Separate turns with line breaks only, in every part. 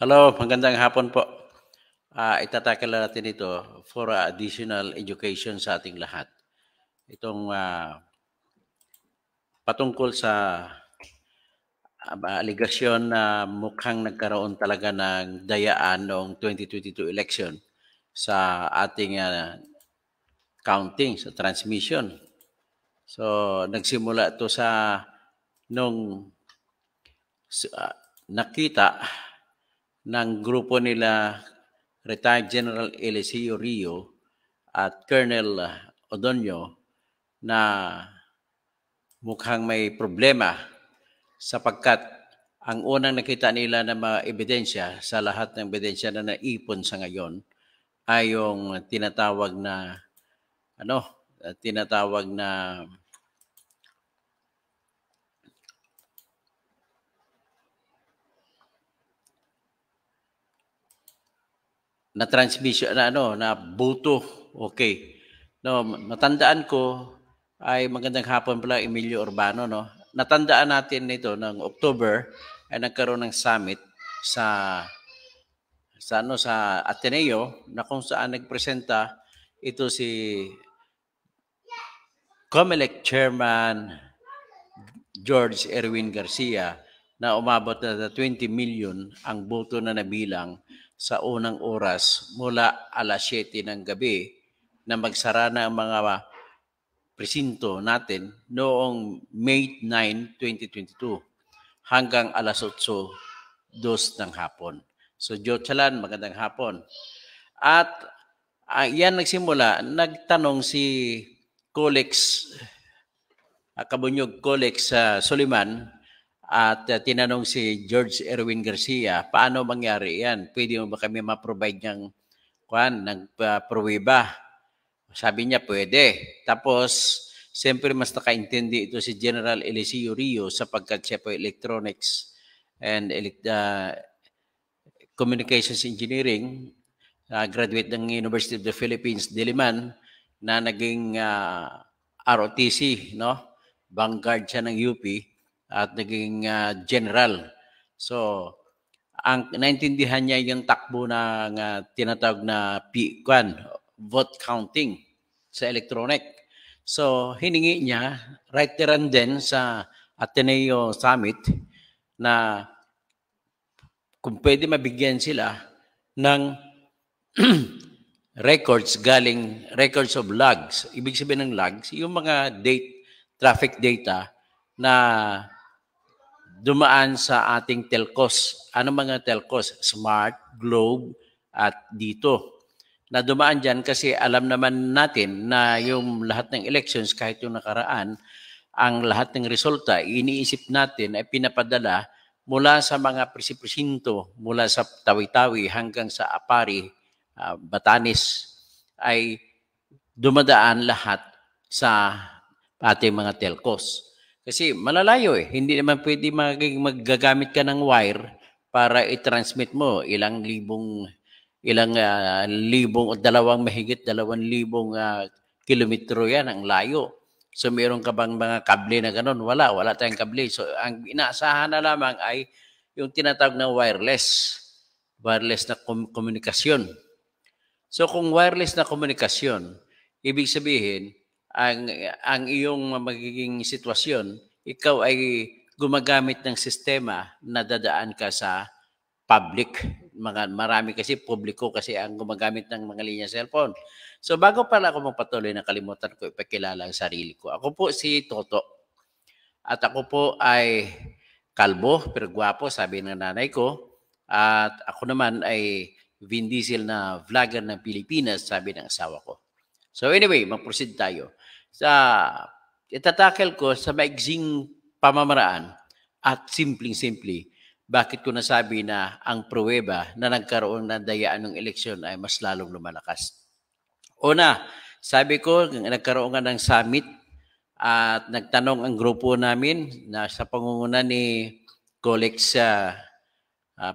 Hello, magandang hapon po. Uh, itatakil natin ito for additional education sa ating lahat. Itong uh, patungkol sa uh, aligasyon na mukhang nagkaroon talaga ng dayaan noong 2022 election sa ating uh, counting, sa transmission. So, nagsimula ito sa nung uh, nakita ng grupo nila retired General Eliseo Rio at Colonel Odonio na mukhang may problema sapagkat ang unang nakita nila na mga ebidensya sa lahat ng ebidensya na naipon sa ngayon ay yung tinatawag na ano tinatawag na na transmission na ano na buto. Okay. No, natandaan ko ay magandang hapon pala Emilio Urbano no. Natandaan natin nito ng October ay nagkaroon ng summit sa sa ano sa Ateneo na kung saan nagpresenta ito si COMELEC chairman George Erwin Garcia na umabot na 20 million ang boto na nabilang sa unang oras mula alas 7 ng gabi na magsara na ang mga presinto natin noong May 9, 2022 hanggang alas 8, 2 ng hapon. So Jochalan, magandang hapon. At uh, yan nagsimula, nagtanong si Colex, uh, Kabunyog Colex uh, Suliman, at uh, tinanong si George Erwin Garcia, paano mangyari yan? Pwede mo ba kami ma-provide ng, kwan, ng uh, pruwiba? Sabi niya, pwede. Tapos, siyempre mas nakaintindi ito si General Eliseo Rio sapagkat siya po electronics and uh, communications engineering, uh, graduate ng University of the Philippines, Diliman, na naging uh, ROTC, no? Vanguard siya ng UP at naging uh, general. So, ang naintindihan niya yung takbo ng uh, tinatawag na P, kwan, vote counting sa electronic. So, hiningi niya right there and then sa Ateneo Summit na kung pwede mabigyan sila ng records galing records of logs. Ibig sabihin ng logs, yung mga date, traffic data na dumaan sa ating telcos. Ano mga telcos? Smart, Globe, at dito. Na dumaan dyan kasi alam naman natin na yung lahat ng elections, kahit yung nakaraan, ang lahat ng resulta, iniisip natin ay pinapadala mula sa mga presipresinto, mula sa Tawi-Tawi hanggang sa Apari, uh, Batanes, ay dumadaan lahat sa ating mga telcos. Kasi malalayo eh. Hindi naman pwede maging maggagamit ka ng wire para i-transmit mo ilang libong ilang uh, libong o dalawang mahigit dalawang libong uh, kilometro yan ang layo. So meron ka bang mga kable na ganun? Wala, wala tayong kable. So ang inaasahan na lamang ay yung tinatawag na wireless. Wireless na kom- komunikasyon. So kung wireless na komunikasyon, ibig sabihin, ang, ang iyong magiging sitwasyon, ikaw ay gumagamit ng sistema na dadaan ka sa public. Mga, marami kasi, publiko kasi ang gumagamit ng mga linya cellphone. So bago pala ako magpatuloy, nakalimutan ko ipakilala ang sarili ko. Ako po si Toto. At ako po ay kalbo, pero gwapo, sabi ng nanay ko. At ako naman ay Vin Diesel na vlogger ng Pilipinas, sabi ng asawa ko. So anyway, mag-proceed tayo sa itatakel ko sa maigsing pamamaraan at simpleng-simple bakit ko nasabi na ang pruweba na nagkaroon ng dayaan ng eleksyon ay mas lalong lumalakas. Una, sabi ko, nagkaroon nga ng summit at nagtanong ang grupo namin na sa pangunguna ni Colex uh, uh,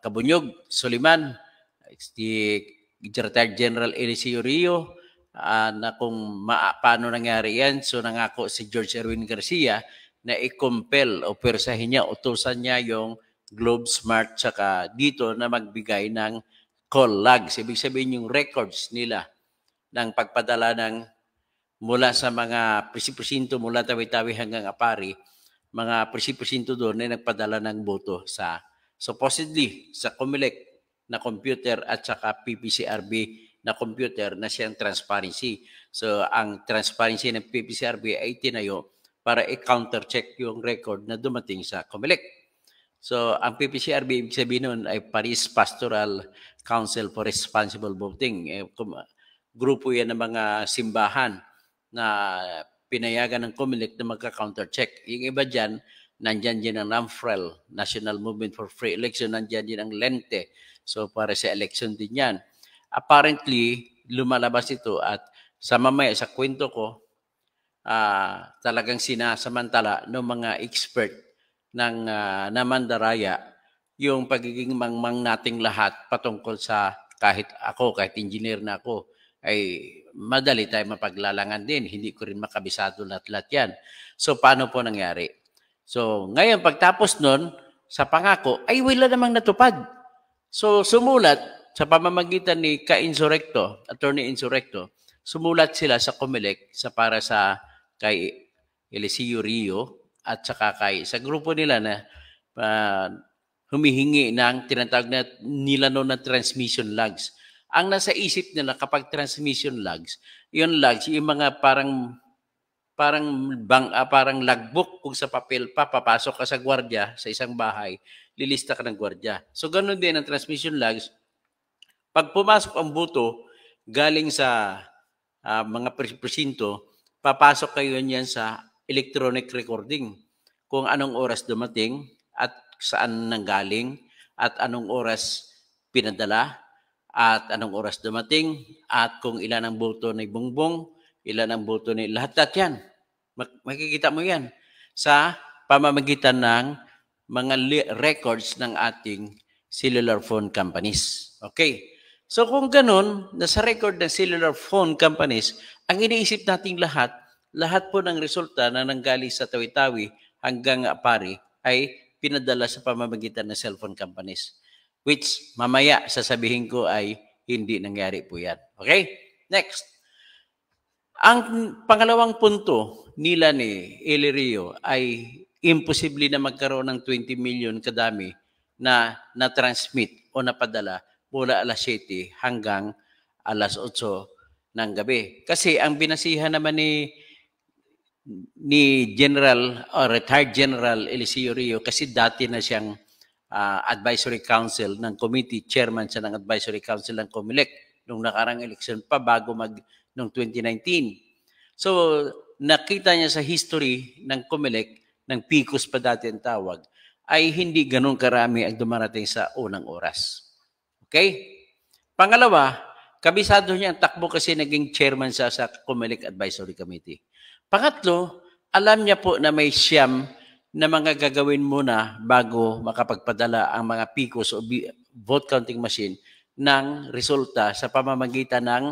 Kabunyog, Suliman, si Secretary General Eliseo Rio, uh, na kung ma- paano nangyari yan. So nangako si George Erwin Garcia na i-compel o persahin niya, utusan niya yung Globe Smart saka dito na magbigay ng call logs. Ibig sabihin yung records nila ng pagpadala ng mula sa mga presipresinto mula Tawi-Tawi hanggang Apari, mga presipresinto doon ay nagpadala ng boto sa supposedly sa COMELEC na computer at saka PPCRB na computer na siyang transparency. So ang transparency ng PPCRB ay tinayo para i-counter-check yung record na dumating sa COMELEC. So ang PPCRB ibig sabihin nun ay Paris Pastoral Council for Responsible Voting. Eh, ah, grupo yan ng mga simbahan na pinayagan ng COMELEC na magka-counter-check. Yung iba dyan, nandyan din ang NAMFREL, National Movement for Free Election, nandyan din ang LENTE. So para sa election din yan apparently, lumalabas ito at sa mamaya, sa kwento ko, uh, talagang sinasamantala ng mga expert ng uh, namandaraya yung pagiging mangmang nating lahat patungkol sa kahit ako, kahit engineer na ako, ay madali tayo mapaglalangan din. Hindi ko rin makabisado lahat-lahat yan. So, paano po nangyari? So, ngayon, pagtapos nun, sa pangako, ay wala namang natupad. So, sumulat, sa pamamagitan ni Ka-Insurrecto, Attorney Insurrecto, sumulat sila sa COMELEC sa para sa kay Eliseo Rio at saka kay sa grupo nila na uh, humihingi ng tinatawag na nila noon na transmission logs. Ang nasa isip nila kapag transmission logs, yun logs, yung mga parang parang bang uh, parang logbook kung sa papel papapasok ka sa gwardiya sa isang bahay, lilista ka ng gwardiya. So ganun din ang transmission logs pag pumasok ang buto galing sa uh, mga presinto, papasok kayo niyan sa electronic recording kung anong oras dumating at saan nanggaling at anong oras pinadala at anong oras dumating at kung ilan ang boto ni bungbong, ilan ang boto ni lahat at yan. Makikita mo yan sa pamamagitan ng mga records ng ating cellular phone companies. Okay. So kung ganun, nasa record ng cellular phone companies, ang iniisip nating lahat, lahat po ng resulta na nanggaling sa tawi-tawi hanggang pari ay pinadala sa pamamagitan ng cellphone companies. Which mamaya sasabihin ko ay hindi nangyari po yan. Okay? Next. Ang pangalawang punto nila ni Elirio ay imposible na magkaroon ng 20 million kadami na na-transmit o napadala mula alas 7 hanggang alas 8 ng gabi. Kasi ang binasihan naman ni ni General or retired General Eliseo Rio kasi dati na siyang uh, advisory council ng committee chairman siya ng advisory council ng COMELEC nung nakarang election pa bago mag nung 2019. So nakita niya sa history ng COMELEC ng PICOS pa dati ang tawag ay hindi ganun karami ang dumarating sa unang oras. Okay? Pangalawa, kabisado niya ang takbo kasi naging chairman siya sa Comelec Advisory Committee. Pangatlo, alam niya po na may siyam na mga gagawin muna bago makapagpadala ang mga PICOS o vote counting machine ng resulta sa pamamagitan ng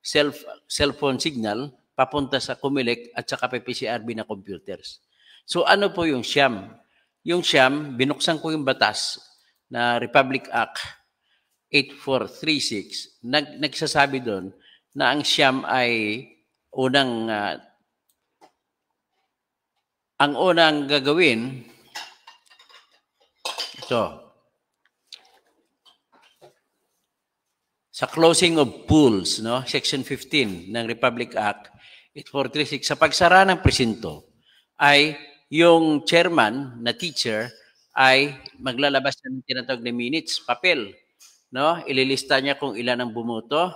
self, cellphone signal papunta sa Comelec at sa PCRB na computers. So ano po yung siyam? Yung siyam, binuksan ko yung batas na Republic Act 8436, nag, nagsasabi doon na ang siyam ay unang uh, ang unang gagawin ito sa closing of pools no section 15 ng Republic Act 8436 sa pagsara ng presinto ay yung chairman na teacher ay maglalabas ng tinatawag na minutes papel No? Ililista niya kung ilan ang bumoto,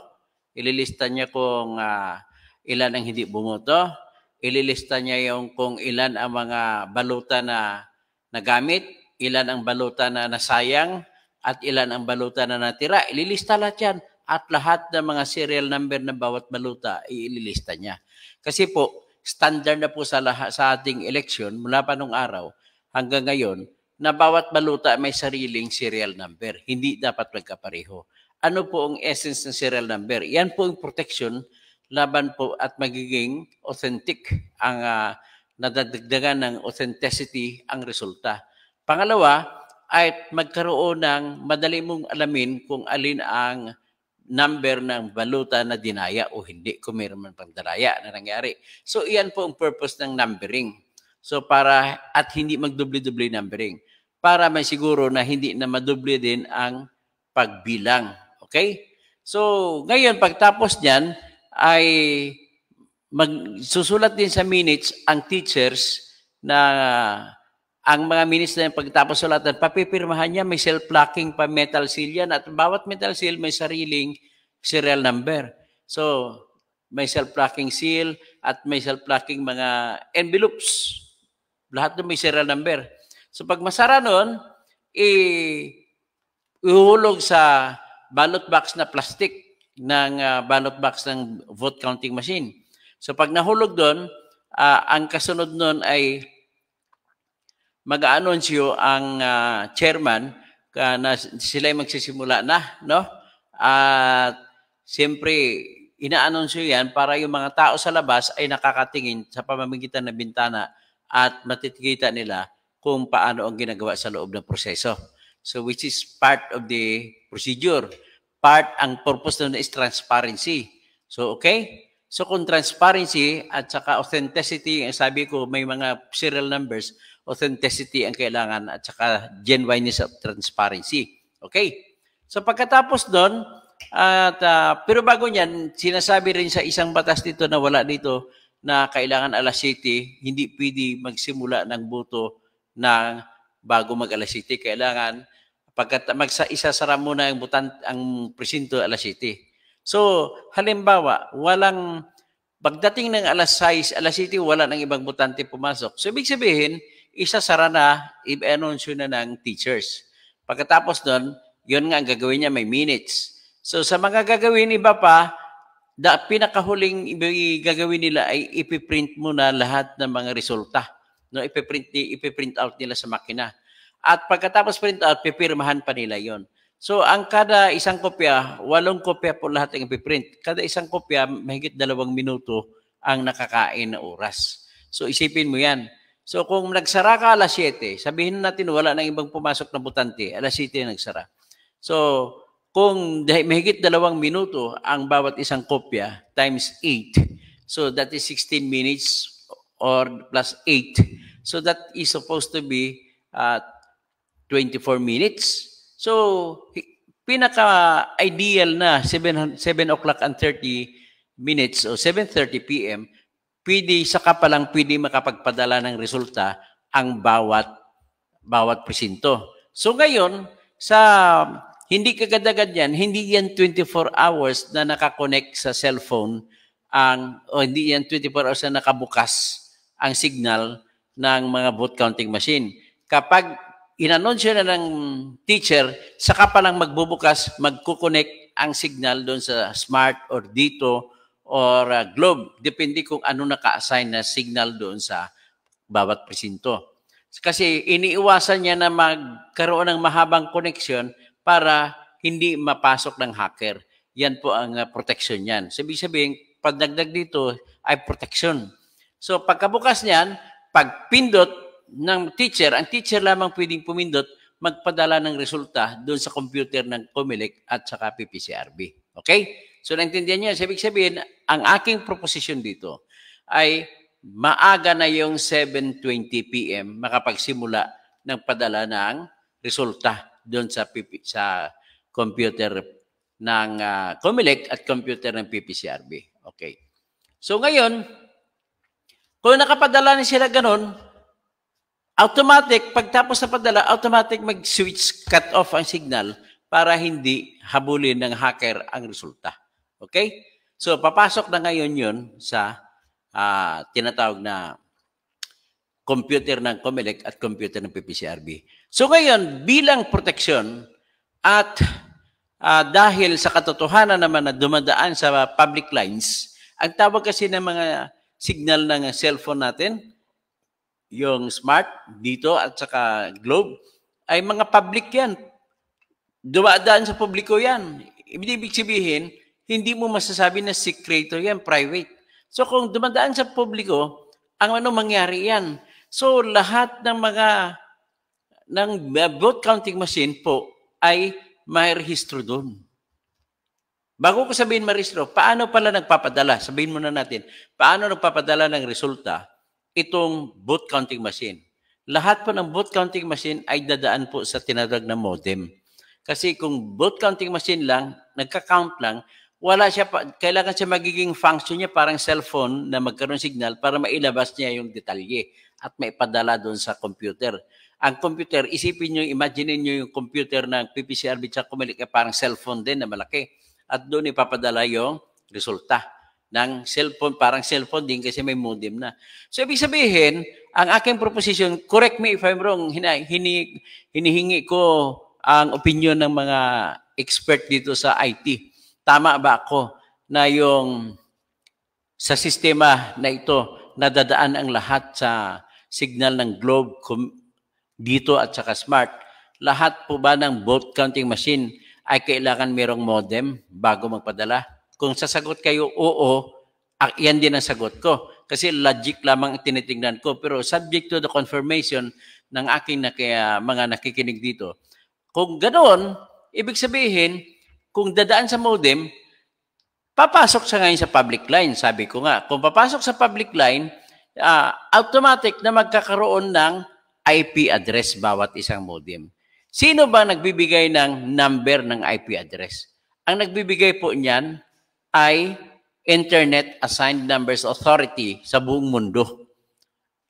ililista niya kung uh, ilan ang hindi bumoto, ililista niya yung kung ilan ang mga balota na nagamit, ilan ang balota na nasayang, at ilan ang balota na natira. Ililista lahat yan at lahat ng mga serial number ng bawat baluta ililista niya. Kasi po, standard na po sa, lahat, sa ating election mula pa nung araw hanggang ngayon, na bawat baluta may sariling serial number. Hindi dapat magkapareho. Ano po ang essence ng serial number? Yan po ang protection laban po at magiging authentic ang uh, nadadagdagan ng authenticity ang resulta. Pangalawa ay magkaroon ng madali mong alamin kung alin ang number ng baluta na dinaya o hindi kung mayroon man pang dalaya na nangyari. So iyan po ang purpose ng numbering. So para at hindi magdubli-dubli numbering para may siguro na hindi na madoble din ang pagbilang. Okay? So, ngayon pagtapos niyan ay magsusulat din sa minutes ang teachers na ang mga minutes na yung pagtapos sulatan, papipirmahan niya may self-locking pa metal seal yan at bawat metal seal may sariling serial number. So, may self-locking seal at may self-locking mga envelopes. Lahat ng may serial number. So pag masara nun, eh, ihulog sa ballot box na plastic ng uh, ballot box ng vote counting machine. So pag nahulog doon, uh, ah, ang kasunod noon ay mag-aanonsyo ang uh, chairman uh, na sila ay magsisimula na, no? At uh, siyempre inaanonsyo 'yan para yung mga tao sa labas ay nakakatingin sa pamamagitan ng bintana at matitikita nila kung paano ang ginagawa sa loob ng proseso. So which is part of the procedure. Part, ang purpose nun is transparency. So okay? So kung transparency at saka authenticity, sabi ko may mga serial numbers, authenticity ang kailangan at saka genuineness of transparency. Okay? So pagkatapos doon, at uh, pero bago niyan, sinasabi rin sa isang batas dito na wala dito na kailangan alas city, hindi pwede magsimula ng boto na bago mag alas 7, kailangan pagkat magsa isasara muna ang butan ang presinto alas 7. So, halimbawa, walang pagdating ng alas 6, alas 7, wala nang ibang butante pumasok. So, ibig sabihin, isasara na, i-announce na ng teachers. Pagkatapos nun, yun nga ang gagawin niya, may minutes. So, sa mga gagawin iba pa, da, pinakahuling ibig gagawin nila ay ipiprint mo na lahat ng mga resulta no, ipiprint, ipiprint out nila sa makina. At pagkatapos print out, pipirmahan pa nila yon. So ang kada isang kopya, walong kopya po lahat ang ipiprint. Kada isang kopya, mahigit dalawang minuto ang nakakain na oras. So isipin mo yan. So kung nagsara ka alas 7, sabihin natin wala nang ibang pumasok na butante, alas 7 nagsara. So kung mahigit dalawang minuto ang bawat isang kopya times 8, so that is 16 minutes or plus 8 So that is supposed to be uh, 24 minutes. So pinaka-ideal na 7, 7 o'clock and 30 minutes o 7.30 p.m., pwede, saka pa lang pwede makapagpadala ng resulta ang bawat bawat presinto. So ngayon, sa hindi kagad-agad yan, hindi yan 24 hours na nakakonect sa cellphone ang o hindi yan 24 hours na nakabukas ang signal ng mga vote counting machine. Kapag inanunsyo na ng teacher, saka pa lang magbubukas, magkukonek ang signal doon sa smart or dito or uh, globe. Depende kung ano naka-assign na signal doon sa bawat presinto. Kasi iniiwasan niya na magkaroon ng mahabang connection para hindi mapasok ng hacker. Yan po ang uh, protection niyan. Sabi sabihin, pagdagdag dito ay protection. So pagkabukas niyan, pagpindot ng teacher, ang teacher lamang pwedeng pumindot, magpadala ng resulta doon sa computer ng COMELEC at saka PPCRB. Okay? So, naintindihan niyo, sabi sabihin, ang aking proposition dito ay maaga na yung 7.20 p.m. makapagsimula ng padala ng resulta doon sa, PP, sa computer ng uh, COMELEC at computer ng PPCRB. Okay. So ngayon, kung nakapadala na sila ganun, automatic, pagtapos na padala, automatic mag-switch, cut off ang signal para hindi habulin ng hacker ang resulta. Okay? So, papasok na ngayon yun sa uh, tinatawag na computer ng COMELEC at computer ng PPCRB. So ngayon, bilang protection at uh, dahil sa katotohanan naman na dumadaan sa public lines, ang tawag kasi ng mga signal ng cellphone natin, yung smart dito at saka globe, ay mga public yan. Dumadaan sa publiko yan. Ibig sabihin, hindi mo masasabi na secreto yan, private. So kung dumadaan sa publiko, ang ano mangyari yan? So lahat ng mga ng uh, vote counting machine po ay may rehistro doon. Bago ko sabihin Maristro, paano pala nagpapadala? Sabihin muna natin, paano nagpapadala ng resulta itong boot counting machine? Lahat po ng boot counting machine ay dadaan po sa tinatag na modem. Kasi kung boot counting machine lang, nagka-count lang, wala siya pa, kailangan siya magiging function niya parang cellphone na magkaroon signal para mailabas niya yung detalye at maipadala doon sa computer. Ang computer, isipin niyo, imagine niyo yung computer ng PPCRB at Comelec parang cellphone din na malaki at doon ipapadala yung resulta ng cellphone. Parang cellphone din kasi may modem na. So, ibig sabihin, ang aking proposition, correct me if I'm wrong, hini, hini, hinihingi ko ang opinion ng mga expert dito sa IT. Tama ba ako na yung sa sistema na ito, nadadaan ang lahat sa signal ng globe dito at saka smart? Lahat po ba ng vote counting machine ay kailangan merong modem bago magpadala? Kung sasagot kayo, oo, ah, yan din ang sagot ko. Kasi logic lamang tinitingnan ko. Pero subject to the confirmation ng aking nakaya, ah, mga nakikinig dito. Kung ganoon, ibig sabihin, kung dadaan sa modem, papasok sa ngayon sa public line, sabi ko nga. Kung papasok sa public line, uh, automatic na magkakaroon ng IP address bawat isang modem. Sino ba nagbibigay ng number ng IP address? Ang nagbibigay po niyan ay Internet Assigned Numbers Authority sa buong mundo.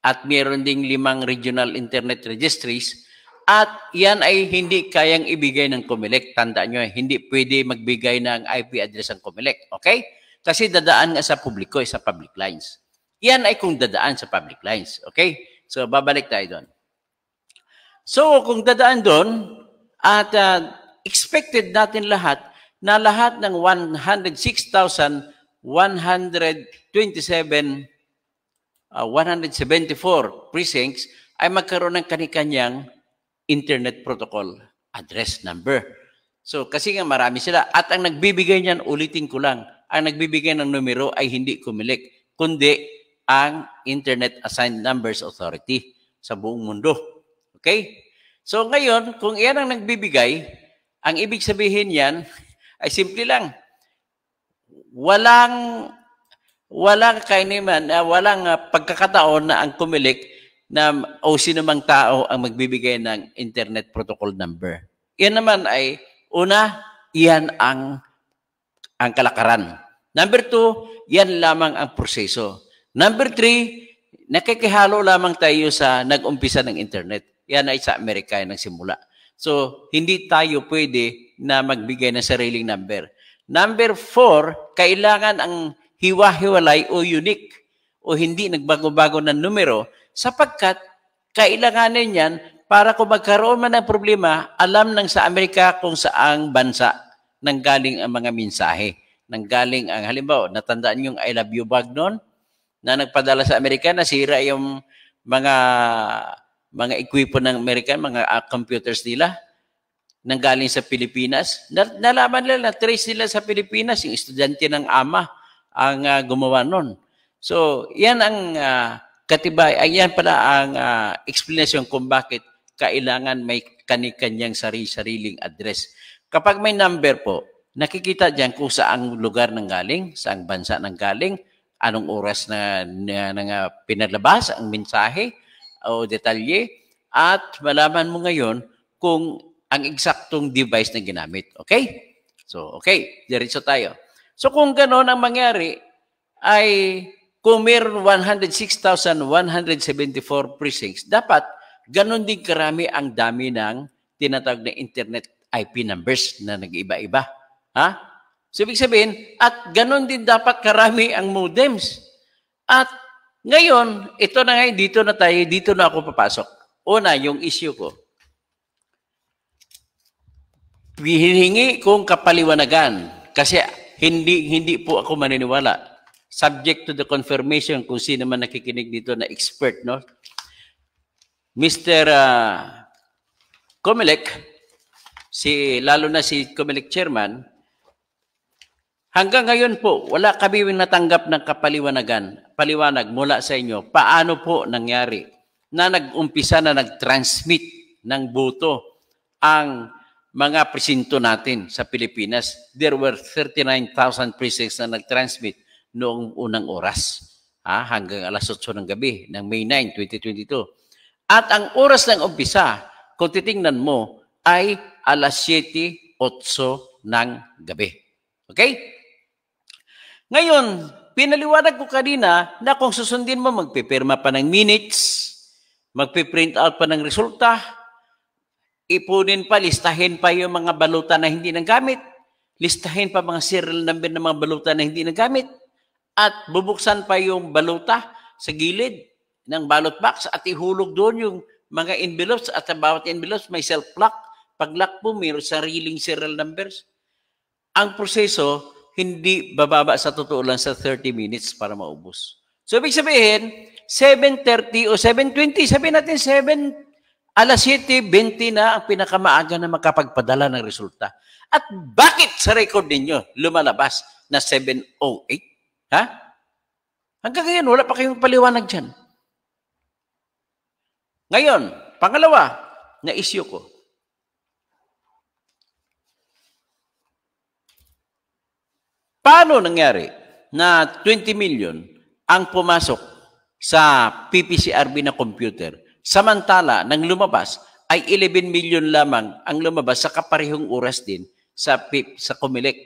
At mayroon ding limang regional internet registries at yan ay hindi kayang ibigay ng COMELEC. Tandaan nyo, eh, hindi pwede magbigay ng IP address ang COMELEC. Okay? Kasi dadaan nga sa publiko, eh, sa public lines. Yan ay kung dadaan sa public lines. Okay? So, babalik tayo doon. So kung dadaan doon, at uh, expected natin lahat na lahat ng 106,127 uh, 174 precincts ay magkaroon ng kanikanyang internet protocol address number. So kasi nga marami sila at ang nagbibigay niyan ulitin ko lang, ang nagbibigay ng numero ay hindi Kumilik kundi ang Internet Assigned Numbers Authority sa buong mundo. Okay? So ngayon, kung iyan ang nagbibigay, ang ibig sabihin yan ay simple lang. Walang walang kainiman, uh, ah, walang uh, pagkakataon na ang kumilik na o sino mang tao ang magbibigay ng internet protocol number. Yan naman ay una, iyan ang ang kalakaran. Number two, yan lamang ang proseso. Number three, nakikihalo lamang tayo sa nag-umpisa ng internet yan ay sa Amerika yan ang simula. So, hindi tayo pwede na magbigay ng sariling number. Number four, kailangan ang hiwa-hiwalay o unique o hindi nagbago-bago ng numero sapagkat kailanganin yan para kung magkaroon man ng problema, alam ng sa Amerika kung saang bansa nanggaling ang mga mensahe. Nanggaling ang halimbawa, natandaan yung I love you bag noon na nagpadala sa Amerika, sira yung mga mga ekwipo ng American, mga uh, computers nila, nang galing sa Pilipinas. Nalaman nila, na-trace nila sa Pilipinas, yung estudyante ng ama ang uh, gumawa nun. So, yan ang uh, katibay, ay yan pala ang uh, explanation kung bakit kailangan may kanikanyang sarili-sariling address. Kapag may number po, nakikita diyan kung saan lugar nang galing, saang bansa nang galing, anong oras na, na, na, na pinalabas ang mensahe, o detalye at malaman mo ngayon kung ang eksaktong device na ginamit. Okay? So, okay. Diretso tayo. So, kung gano'n ang mangyari, ay kung meron 106,174 precincts, dapat gano'n din karami ang dami ng tinatawag na internet IP numbers na nag-iba-iba. Ha? So, ibig sabihin, at gano'n din dapat karami ang modems. At ngayon, ito na ngayon, dito na tayo, dito na ako papasok. Una, yung issue ko. Hihingi kong kapaliwanagan kasi hindi hindi po ako maniniwala. Subject to the confirmation kung sino man nakikinig dito na expert, no? Mr. Uh, ah, Comelec, si, lalo na si Comelec Chairman, Hanggang ngayon po, wala kami natanggap ng kapaliwanagan, paliwanag mula sa inyo. Paano po nangyari na nag-umpisa na nag-transmit ng boto ang mga presinto natin sa Pilipinas? There were 39,000 precincts na nag-transmit noong unang oras ha, hanggang alas 8 ng gabi ng May 9, 2022. At ang oras ng umpisa, kung titingnan mo, ay alas 7, 8 ng gabi. Okay? Ngayon, pinaliwanag ko kanina na kung susundin mo, magpipirma pa ng minutes, magpiprint out pa ng resulta, ipunin pa, listahin pa yung mga baluta na hindi nagamit, listahin pa mga serial number ng mga baluta na hindi nagamit, at bubuksan pa yung baluta sa gilid ng ballot box at ihulog doon yung mga envelopes at sa bawat envelopes may self-lock. Pag-lock po, mayroon sariling serial numbers. Ang proseso, hindi bababa sa totoo lang sa 30 minutes para maubos. So, ibig sabihin, 7.30 o 7.20, sabihin natin 7, alas 7.20 na ang pinakamaaga na makapagpadala ng resulta. At bakit sa record ninyo lumalabas na 7.08? Ha? Hanggang ngayon, wala pa kayong paliwanag dyan. Ngayon, pangalawa na issue ko. Paano nangyari na 20 million ang pumasok sa PPCRB na computer samantala nang lumabas ay 11 million lamang ang lumabas sa kaparehong oras din sa PIP, sa Comelec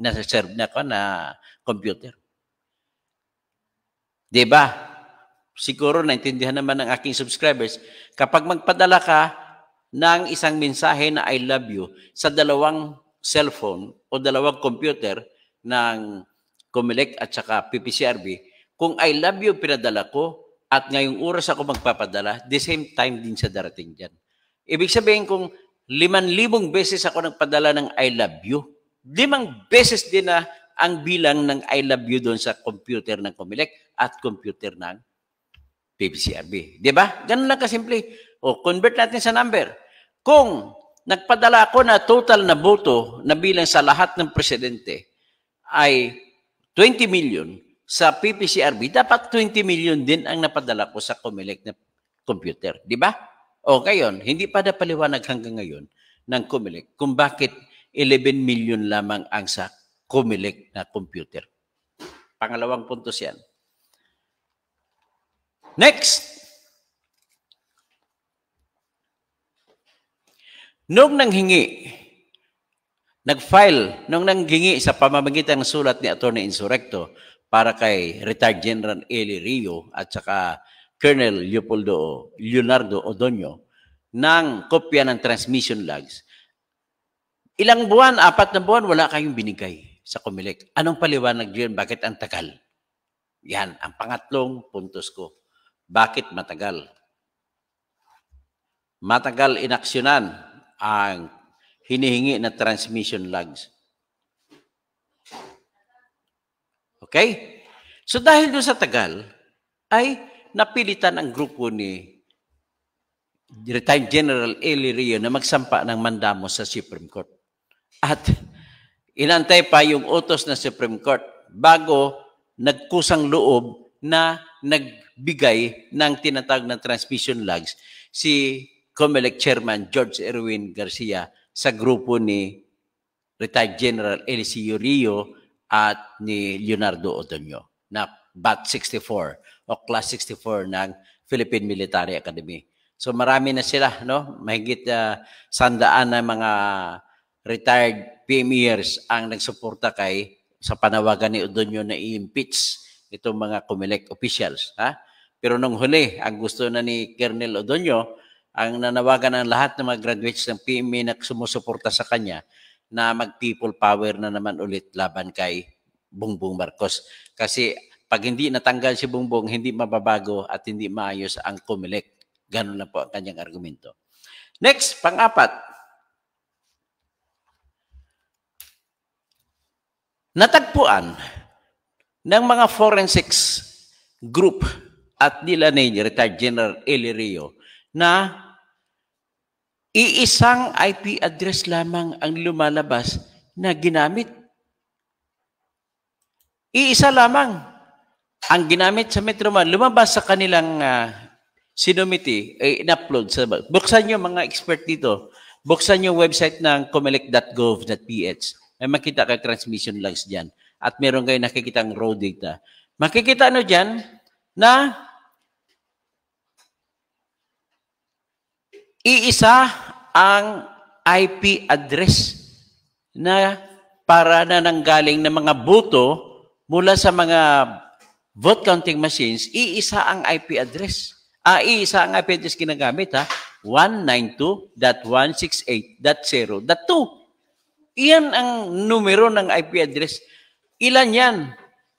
na serve na ko na computer. 'Di ba? Siguro naintindihan naman ng aking subscribers kapag magpadala ka ng isang mensahe na I love you sa dalawang cellphone o dalawang computer, ng COMELEC at saka PPCRB, kung I love you pinadala ko at ngayong oras ako magpapadala, the same time din sa darating dyan. Ibig sabihin kung liman libong beses ako nagpadala ng I love you, limang beses din na ang bilang ng I love you doon sa computer ng COMELEC at computer ng PPCRB. Di ba? Ganun lang kasimple. O, convert natin sa number. Kung nagpadala ako na total na boto na bilang sa lahat ng presidente, ay 20 million sa PPCRB, dapat 20 million din ang napadala ko sa COMELEC na computer. Di ba? O ngayon, hindi pa na paliwanag hanggang ngayon ng COMELEC kung bakit 11 million lamang ang sa COMELEC na computer. Pangalawang puntos yan. Next, Noong nanghingi nagfile file nung nanggingi sa pamamagitan ng sulat ni Attorney Insurrecto para kay retired General Eli Rio at saka Colonel Leopoldo Leonardo Odoño ng kopya ng transmission logs. Ilang buwan, apat na buwan, wala kayong binigay sa Comelec. Anong paliwanag yun? Bakit ang tagal? Yan, ang pangatlong puntos ko. Bakit matagal? Matagal inaksyonan ang hinihingi na transmission logs. Okay? So dahil doon sa tagal, ay napilitan ang grupo ni retired General Eli Rio na magsampa ng mandamo sa Supreme Court. At inantay pa yung utos ng Supreme Court bago nagkusang loob na nagbigay ng tinatag na transmission logs si COMELEC Chairman George Erwin Garcia sa grupo ni retired General Eliseo Rio at ni Leonardo Otoño na BAT 64 o Class 64 ng Philippine Military Academy. So marami na sila, no? Mahigit uh, sandaan na mga retired PMEers ang nagsuporta kay sa panawagan ni Odoño na i-impeach itong mga COMELEC officials. Ha? Pero nung huli, ang gusto na ni Colonel Odoño ang nanawagan ng lahat ng mga graduates ng PME na sumusuporta sa kanya na mag-people power na naman ulit laban kay Bungbong Marcos. Kasi pag hindi natanggal si Bungbong, hindi mababago at hindi maayos ang Comelec. Ganun na po ang kanyang argumento. Next, pang-apat. Natagpuan ng mga forensics group at nila ni Retired General Eli Rio na iisang IP address lamang ang lumalabas na ginamit. Iisa lamang ang ginamit sa Metro Manila. Lumabas sa kanilang uh, ah, sinumiti, eh, in-upload. Sa, buksan nyo mga expert dito. Buksan yung website ng comelec.gov.ph. May makita kayo transmission logs dyan. At meron kayo nakikita ang raw data. Makikita ano dyan na Iisa ang IP address na para na nanggaling ng mga buto mula sa mga vote counting machines, iisa ang IP address. Ah, iisa ang IP address ginagamit ha. 192.168.0.2. Iyan ang numero ng IP address. Ilan yan?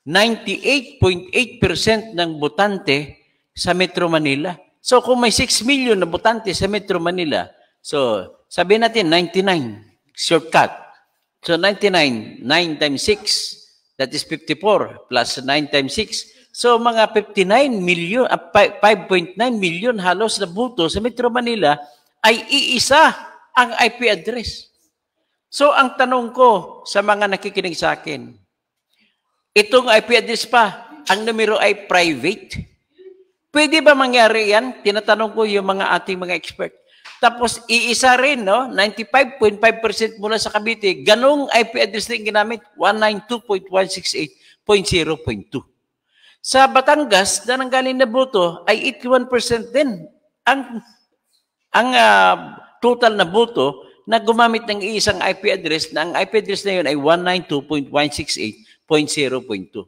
98.8% ng botante sa Metro Manila So kung may 6 million na botante sa Metro Manila, so sabihin natin 99, shortcut. So 99, 9 times 6, that is 54, plus 9 times 6. So mga 59 million, 5.9 ah, million halos na buto sa Metro Manila ay iisa ang IP address. So ang tanong ko sa mga nakikinig sa akin, itong IP address pa, ang numero ay private Pwede ba mangyari yan? Tinatanong ko yung mga ating mga expert. Tapos iisa rin, no? 95.5% mula sa Cavite. Ganong IP address na ginamit, 192.168.0.2. Sa Batangas, na nanggaling na boto, ay 81% din ang ang uh, total na boto na gumamit ng isang IP address na ang IP address na yun ay 192.168.0.2.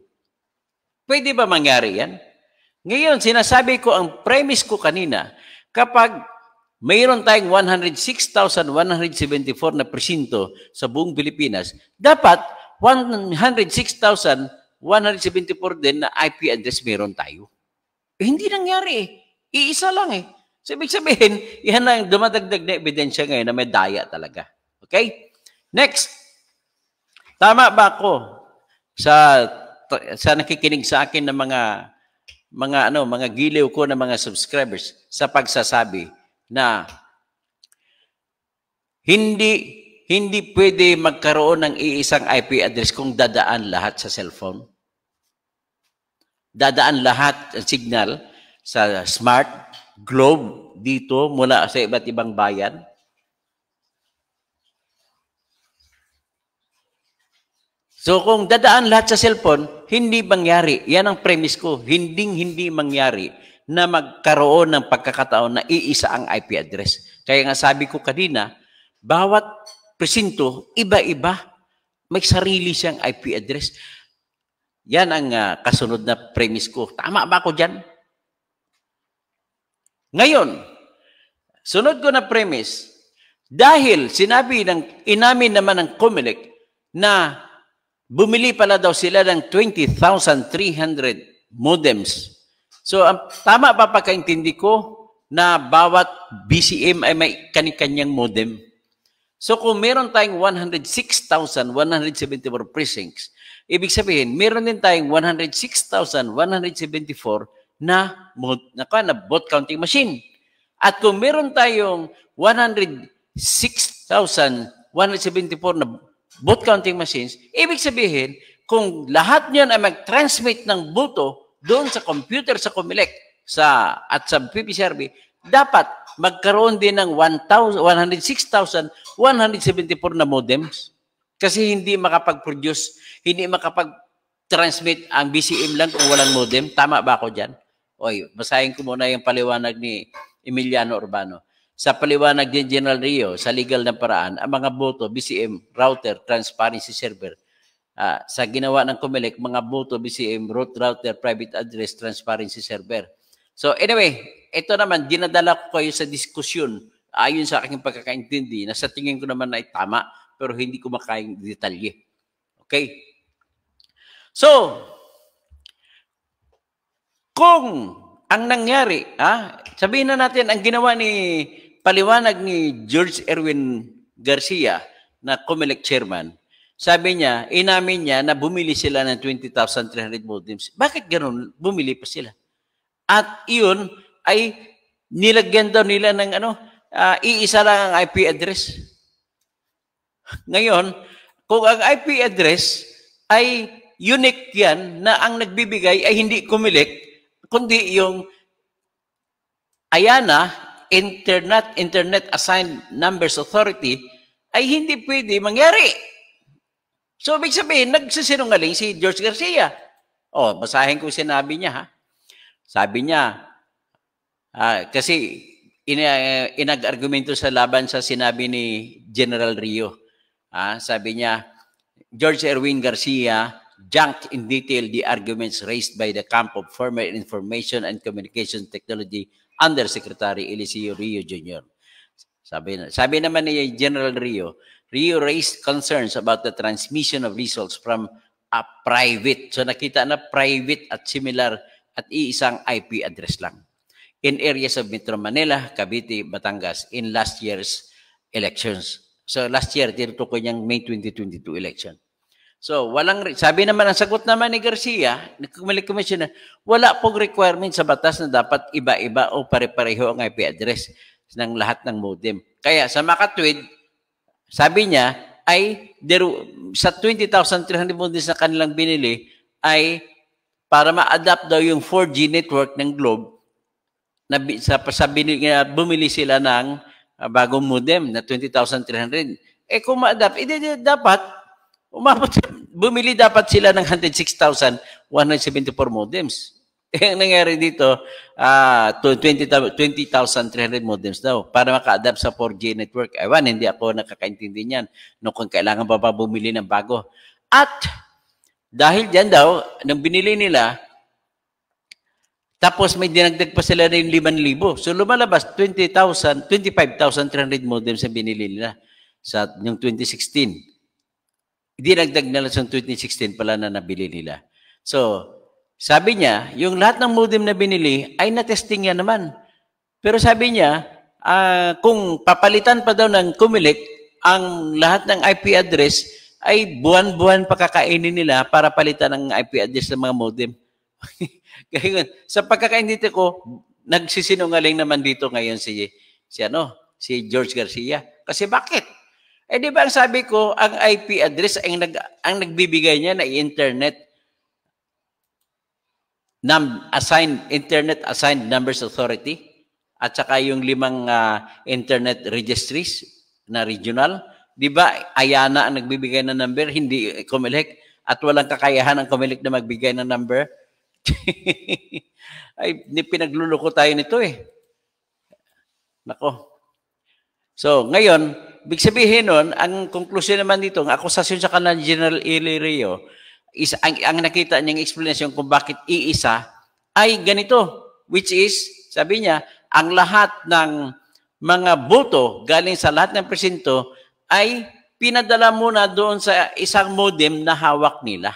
Pwede ba mangyari yan? Ngayon, sinasabi ko, ang premise ko kanina, kapag mayroon tayong 106,174 na presinto sa buong Pilipinas, dapat 106,174 din na IP address meron tayo. Eh, hindi nangyari eh. Iisa lang eh. So, ibig sabihin, yan ang dumadagdag na ebidensya ngayon na may daya talaga. Okay? Next. Tama ba ako sa sa nakikinig sa akin ng mga mga ano, mga giliw ko ng mga subscribers sa pagsasabi na hindi hindi pwede magkaroon ng iisang IP address kung dadaan lahat sa cellphone. Dadaan lahat ang signal sa smart globe dito mula sa iba't ibang bayan. So kung dadaan lahat sa cellphone, hindi mangyari. Yan ang premise ko. Hinding hindi mangyari na magkaroon ng pagkakataon na iisa ang IP address. Kaya nga sabi ko kanina, bawat presinto, iba-iba, may sarili siyang IP address. Yan ang uh, kasunod na premise ko. Tama ba ako dyan? Ngayon, sunod ko na premise, dahil sinabi ng, inamin naman ng COMELEC na Bumili pala daw sila ng 20,300 modems. So, ang, um, tama ba pagkaintindi ko na bawat BCM ay may kanikanyang modem? So, kung meron tayong 106,174 precincts, ibig sabihin, meron din tayong 106,174 na, na, na bot counting machine. At kung meron tayong 106,174 na boot counting machines, ibig sabihin, kung lahat niyan ay mag-transmit ng buto doon sa computer sa Comelec sa, at sa PPCRB, dapat magkaroon din ng 106,174 na modems kasi hindi makapag-produce, hindi makapag-transmit ang BCM lang kung walang modem. Tama ba ako dyan? Oy, basahin ko muna yung paliwanag ni Emiliano Urbano. Sa paliwanag ni General Rio, sa legal na paraan, ang mga boto, BCM, router, transparency server, uh, sa ginawa ng COMELEC, mga boto, BCM, root router, private address, transparency server. So anyway, ito naman, dinadala ko kayo sa diskusyon ayon sa aking pagkakaintindi na sa tingin ko naman ay tama pero hindi ko makayang detalye. Okay? So, kung ang nangyari, ah, sabihin na natin ang ginawa ni Paliwanag ni George Erwin Garcia na COMELEC chairman, sabi niya, inamin niya na bumili sila ng 20,300 modems. Bakit ganun? Bumili pa sila. At iyon ay nilagyan daw nila ng ano, uh, iisa lang ang IP address. Ngayon, kung ang IP address ay unique yan na ang nagbibigay ay hindi kumilik, kundi yung Ayana Internet, Internet Assigned Numbers Authority ay hindi pwede mangyari. So, ibig sabihin, nagsisinungaling si George Garcia. O, oh, basahin ko sinabi niya, ha? Sabi niya, ah, kasi ina, inag-argumento sa laban sa sinabi ni General Rio. Ah, sabi niya, George Erwin Garcia junk in detail the arguments raised by the camp of former information and communication technology Undersecretary Eliseo Rio Jr. Sabi, sabi naman ni General Rio, Rio raised concerns about the transmission of results from a private. So nakita na private at similar at iisang IP address lang. In areas of Metro Manila, Cavite, Batangas in last year's elections. So last year, tinutukoy niyang May 2022 election. So, walang, sabi naman, ang sagot naman ni Garcia, ni commission na, wala pong requirement sa batas na dapat iba-iba o pare-pareho ang IP address ng lahat ng modem. Kaya sa Makatwid, sabi niya, ay there, sa 20,300 modems na kanilang binili, ay para ma-adapt daw yung 4G network ng Globe, na, sa, sa binili, bumili sila ng uh, bagong modem na 20,300. Eh kung ma-adapt, eh, dapat Umabot, bumili dapat sila ng 106,174 modems. Eh, ang nangyari dito, uh, ah, 20,300 modems daw para maka-adapt sa 4G network. Ewan, hindi ako nakakaintindi niyan no, kung kailangan pa ba bumili ng bago. At dahil diyan daw, nang binili nila, tapos may dinagdag pa sila ng 5,000. So lumalabas 20,000, 25,300 modems ang binili nila sa yung 2016 dinagdag na lang sa 2016 pala na nabili nila. So, sabi niya, yung lahat ng modem na binili ay na-testing niya naman. Pero sabi niya, uh, kung papalitan pa daw ng Kumilik, ang lahat ng IP address ay buwan-buwan pakakainin nila para palitan ng IP address ng mga modem. Kaya sa pagkakaintindi ko, nagsisinungaling naman dito ngayon si si ano, si George Garcia. Kasi bakit? Eh di ba ang sabi ko, ang IP address ang, nag, ang nagbibigay niya na internet num, assigned, internet assigned numbers authority at saka yung limang uh, internet registries na regional. Di ba, Ayana ang nagbibigay ng number, hindi Comelec at walang kakayahan ang Comelec na magbigay ng number. Ay, pinagluluko tayo nito eh. Nako. So, ngayon, Big sabihin nun, ang konklusyon naman dito, ang akusasyon sa kanan General Illyrio, is, ang, ang nakita niyang explanation kung bakit iisa ay ganito, which is, sabi niya, ang lahat ng mga boto galing sa lahat ng presinto ay pinadala muna doon sa isang modem na hawak nila.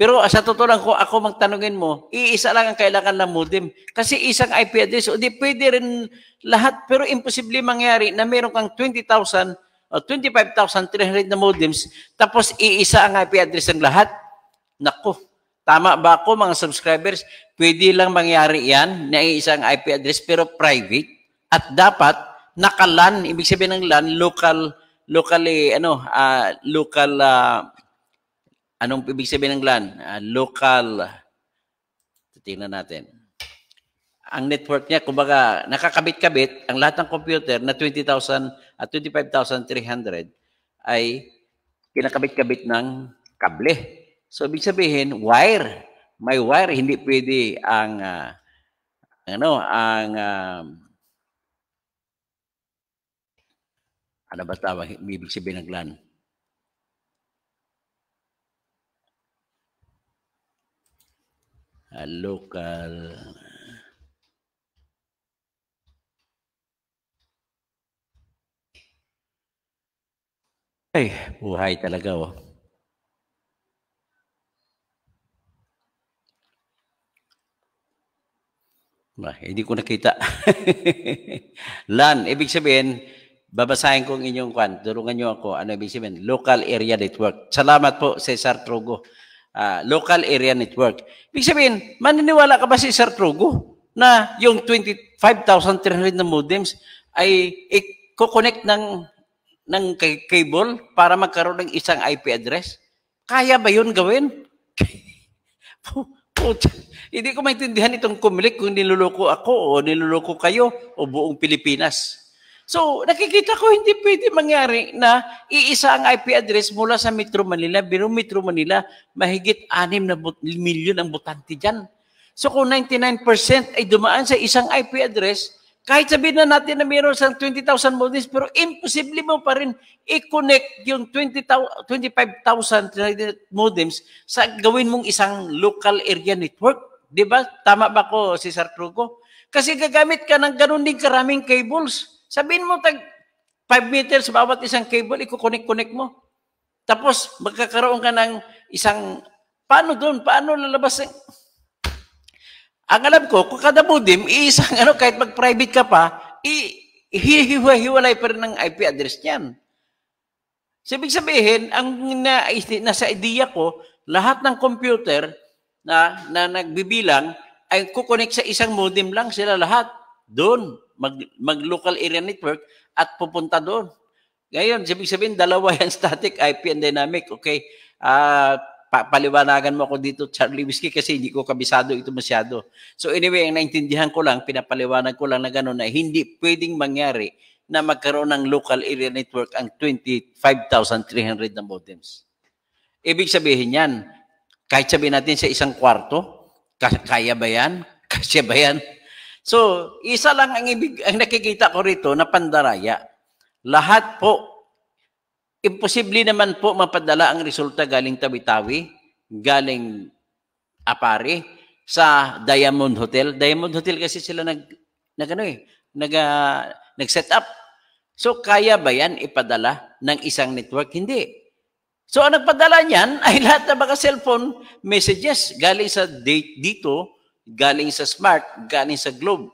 Pero sa totoo lang, kung ako magtanungin mo, iisa lang ang kailangan ng modem. Kasi isang IP address, hindi di pwede rin lahat. Pero imposible mangyari na meron kang 20,000 o 25,300 na modems, tapos iisa ang IP address ng lahat. Nako, tama ba ako mga subscribers? Pwede lang mangyari yan na iisa IP address pero private. At dapat nakalan, ibig sabihin ng LAN, local, locally, ano, uh, local uh, Anong ibig sabihin ng LAN? Uh, ah, local. Titingnan natin. Ang network niya, kumbaga, nakakabit-kabit ang lahat ng computer na 20,000 at 25,300 ay kinakabit-kabit ng kable. So, ibig sabihin, wire. May wire, hindi pwede ang, uh, ano, ang, um, ano ba tawag, ibig sabihin ng LAN? uh, local Ay, buhay talaga oh. Bah, hindi ko nakita. LAN, ibig sabihin, babasahin ko ang inyong kwan. Durungan nyo ako. Ano ibig sabihin? Local Area Network. Salamat po, Cesar Trugo uh, local area network. Ibig sabihin, maniniwala ka ba si Sir Trugo na yung 25,300 na modems ay i-connect ng ng cable para magkaroon ng isang IP address? Kaya ba yun gawin? Hindi ko maintindihan itong kumlik kung niluloko ako o niluloko kayo o buong Pilipinas. So, nakikita ko hindi pwede mangyari na iisa ang IP address mula sa Metro Manila. Biro Metro Manila, mahigit 6 na but- milyon ang butante dyan. So, kung 99% ay dumaan sa isang IP address, kahit sabihin na natin na mayroon sa 20,000 modems, pero imposible mo pa rin i-connect yung 25,000 modems sa gawin mong isang local area network. Di ba? Tama ba ko, si Sartrugo? Kasi gagamit ka ng ganun din karaming cables. Sabihin mo, tag 5 meters bawat isang cable, ikukonek-connect mo. Tapos, magkakaroon ka ng isang, paano doon? Paano lalabas? Eh? Ang alam ko, kung kada modem, iisang, ano, kahit mag-private ka pa, hihiwa-hiwalay pa rin ng IP address niyan. So, sabihin, ang na, nasa idea ko, lahat ng computer na, na nagbibilang ay kukonek sa isang modem lang sila lahat. Doon mag, mag-local area network at pupunta doon. Ngayon, sabi sabihin, dalawa yan, static IP and dynamic. Okay, uh, pa- paliwanagan mo ako dito, Charlie Whiskey, kasi hindi ko kabisado ito masyado. So anyway, ang naintindihan ko lang, pinapaliwanag ko lang na gano'n na hindi pwedeng mangyari na magkaroon ng local area network ang 25,300 na modems. Ibig sabihin yan, kahit sabihin natin sa isang kwarto, kaya ba yan? Kasya ba yan? So, isa lang ang, ibig, ang nakikita ko rito na pandaraya. Lahat po, imposible naman po mapadala ang resulta galing Tawi-Tawi, galing Apari, sa Diamond Hotel. Diamond Hotel kasi sila nag, nag, ano eh, nag, uh, nag-set up. So, kaya ba yan ipadala ng isang network? Hindi. So, ang nagpadala niyan ay lahat na mga cellphone messages galing sa date dito galing sa Smart, galing sa Globe.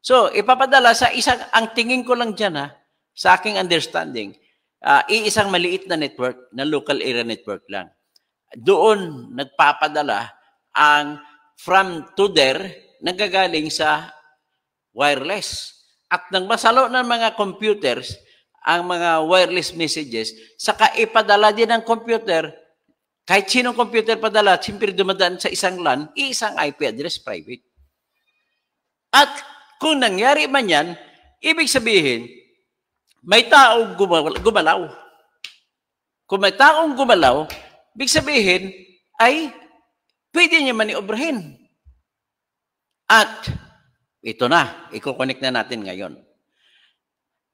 So, ipapadala sa isang, ang tingin ko lang dyan ha, sa aking understanding, uh, iisang maliit na network, na local area network lang. Doon nagpapadala ang from to there nagagaling sa wireless. At nang masalo ng mga computers, ang mga wireless messages, saka ipadala din ng computer kahit sinong computer padala, siyempre dumadaan sa isang LAN, isang IP address private. At kung nangyari man yan, ibig sabihin, may taong gumalaw. Kung may taong gumalaw, ibig sabihin ay pwede niya maniobrahin. At ito na, i-connect na natin ngayon.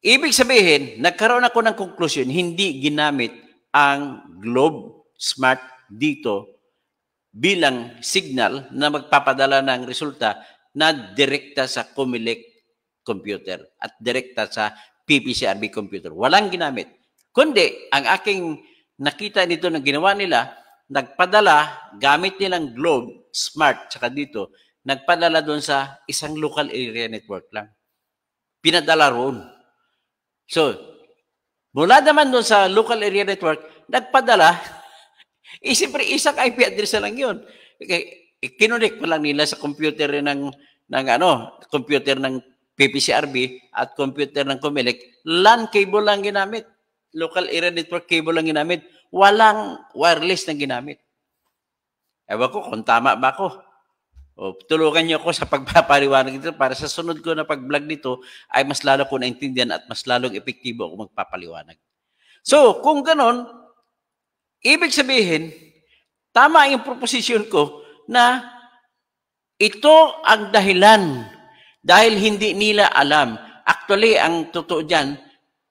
Ibig sabihin, nagkaroon ako ng conclusion, hindi ginamit ang globe smart dito bilang signal na magpapadala ng resulta na direkta sa Comelec computer at direkta sa PPCRB computer. Walang ginamit. Kundi, ang aking nakita nito na ginawa nila, nagpadala gamit nilang Globe, Smart, saka dito, nagpadala doon sa isang local area network lang. Pinadala roon. So, mula naman doon sa local area network, nagpadala eh, siyempre, isang IP address lang yun. Okay, eh, kinonect pa lang nila sa computer ng, ng ano, computer ng PPCRB at computer ng Comelec, LAN cable lang ginamit. Local area network cable lang ginamit. Walang wireless na ginamit. Ewan ko kung tama ba ako. O, tulungan niyo ako sa pagpapaliwanag nito para sa sunod ko na pag-vlog nito ay mas lalo ko naintindihan at mas lalong epektibo ako magpapaliwanag. So, kung ganon, Ibig sabihin, tama yung proposisyon ko na ito ang dahilan dahil hindi nila alam. Actually, ang totoo dyan,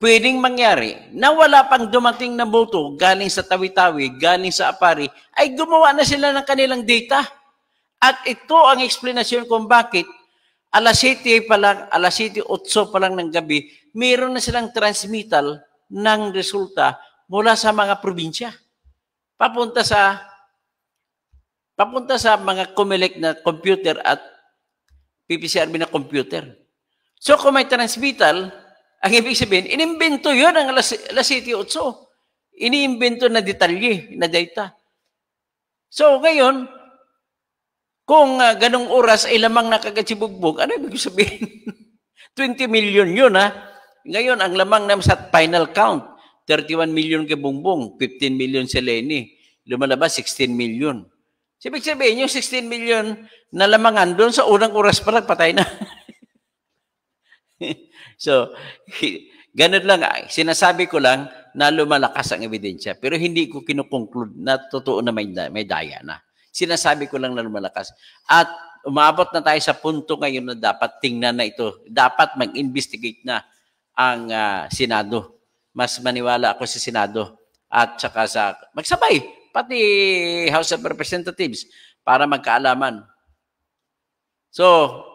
pwedeng mangyari na wala pang dumating na boto galing sa tawi-tawi, galing sa apari, ay gumawa na sila ng kanilang data. At ito ang explanation kung bakit alas 7 pa lang, alas 7, 8 pa lang ng gabi, mayroon na silang transmittal ng resulta mula sa mga probinsya papunta sa papunta sa mga kumilik na computer at PPCRB na computer. So kung may transvital, ang ibig sabihin, inimbento yun ang alas, alas 8. Iniimbento na detalye, na data. So ngayon, kung uh, ganong oras ay lamang si Bugbog, ano ibig sabihin? 20 million yun ha. Ah. Ngayon, ang lamang na sa final count, 31 million kay Bongbong, 15 million si Lenny. Lumalabas 16 million. So, ibig sabihin, yung 16 million na lamangan doon sa unang oras pa lang, patay na. so, ganun lang. Ah, sinasabi ko lang na lumalakas ang ebidensya. Pero hindi ko kinukonclude na totoo na may, may daya na. Sinasabi ko lang na lumalakas. At umabot na tayo sa punto ngayon na dapat tingnan na ito. Dapat mag-investigate na ang uh, Senado mas maniwala ako sa Senado at saka sa magsabay pati House of Representatives para magkaalaman. So,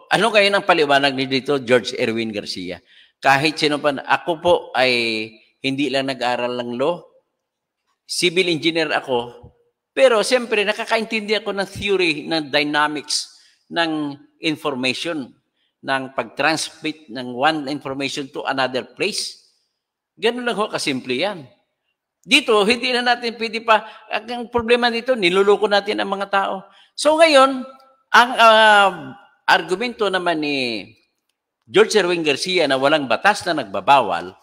ano kayo ng paliwanag ni dito George Erwin Garcia? Kahit sino pa, ako po ay hindi lang nag-aral ng law. Civil engineer ako. Pero siyempre, nakakaintindi ako ng theory ng dynamics ng information, ng pag-transmit ng one information to another place Ganun lang ho, kasimple yan. Dito, hindi na natin pwede pa, ang problema dito, niluluko natin ang mga tao. So ngayon, ang uh, argumento naman ni George Erwin Garcia na walang batas na nagbabawal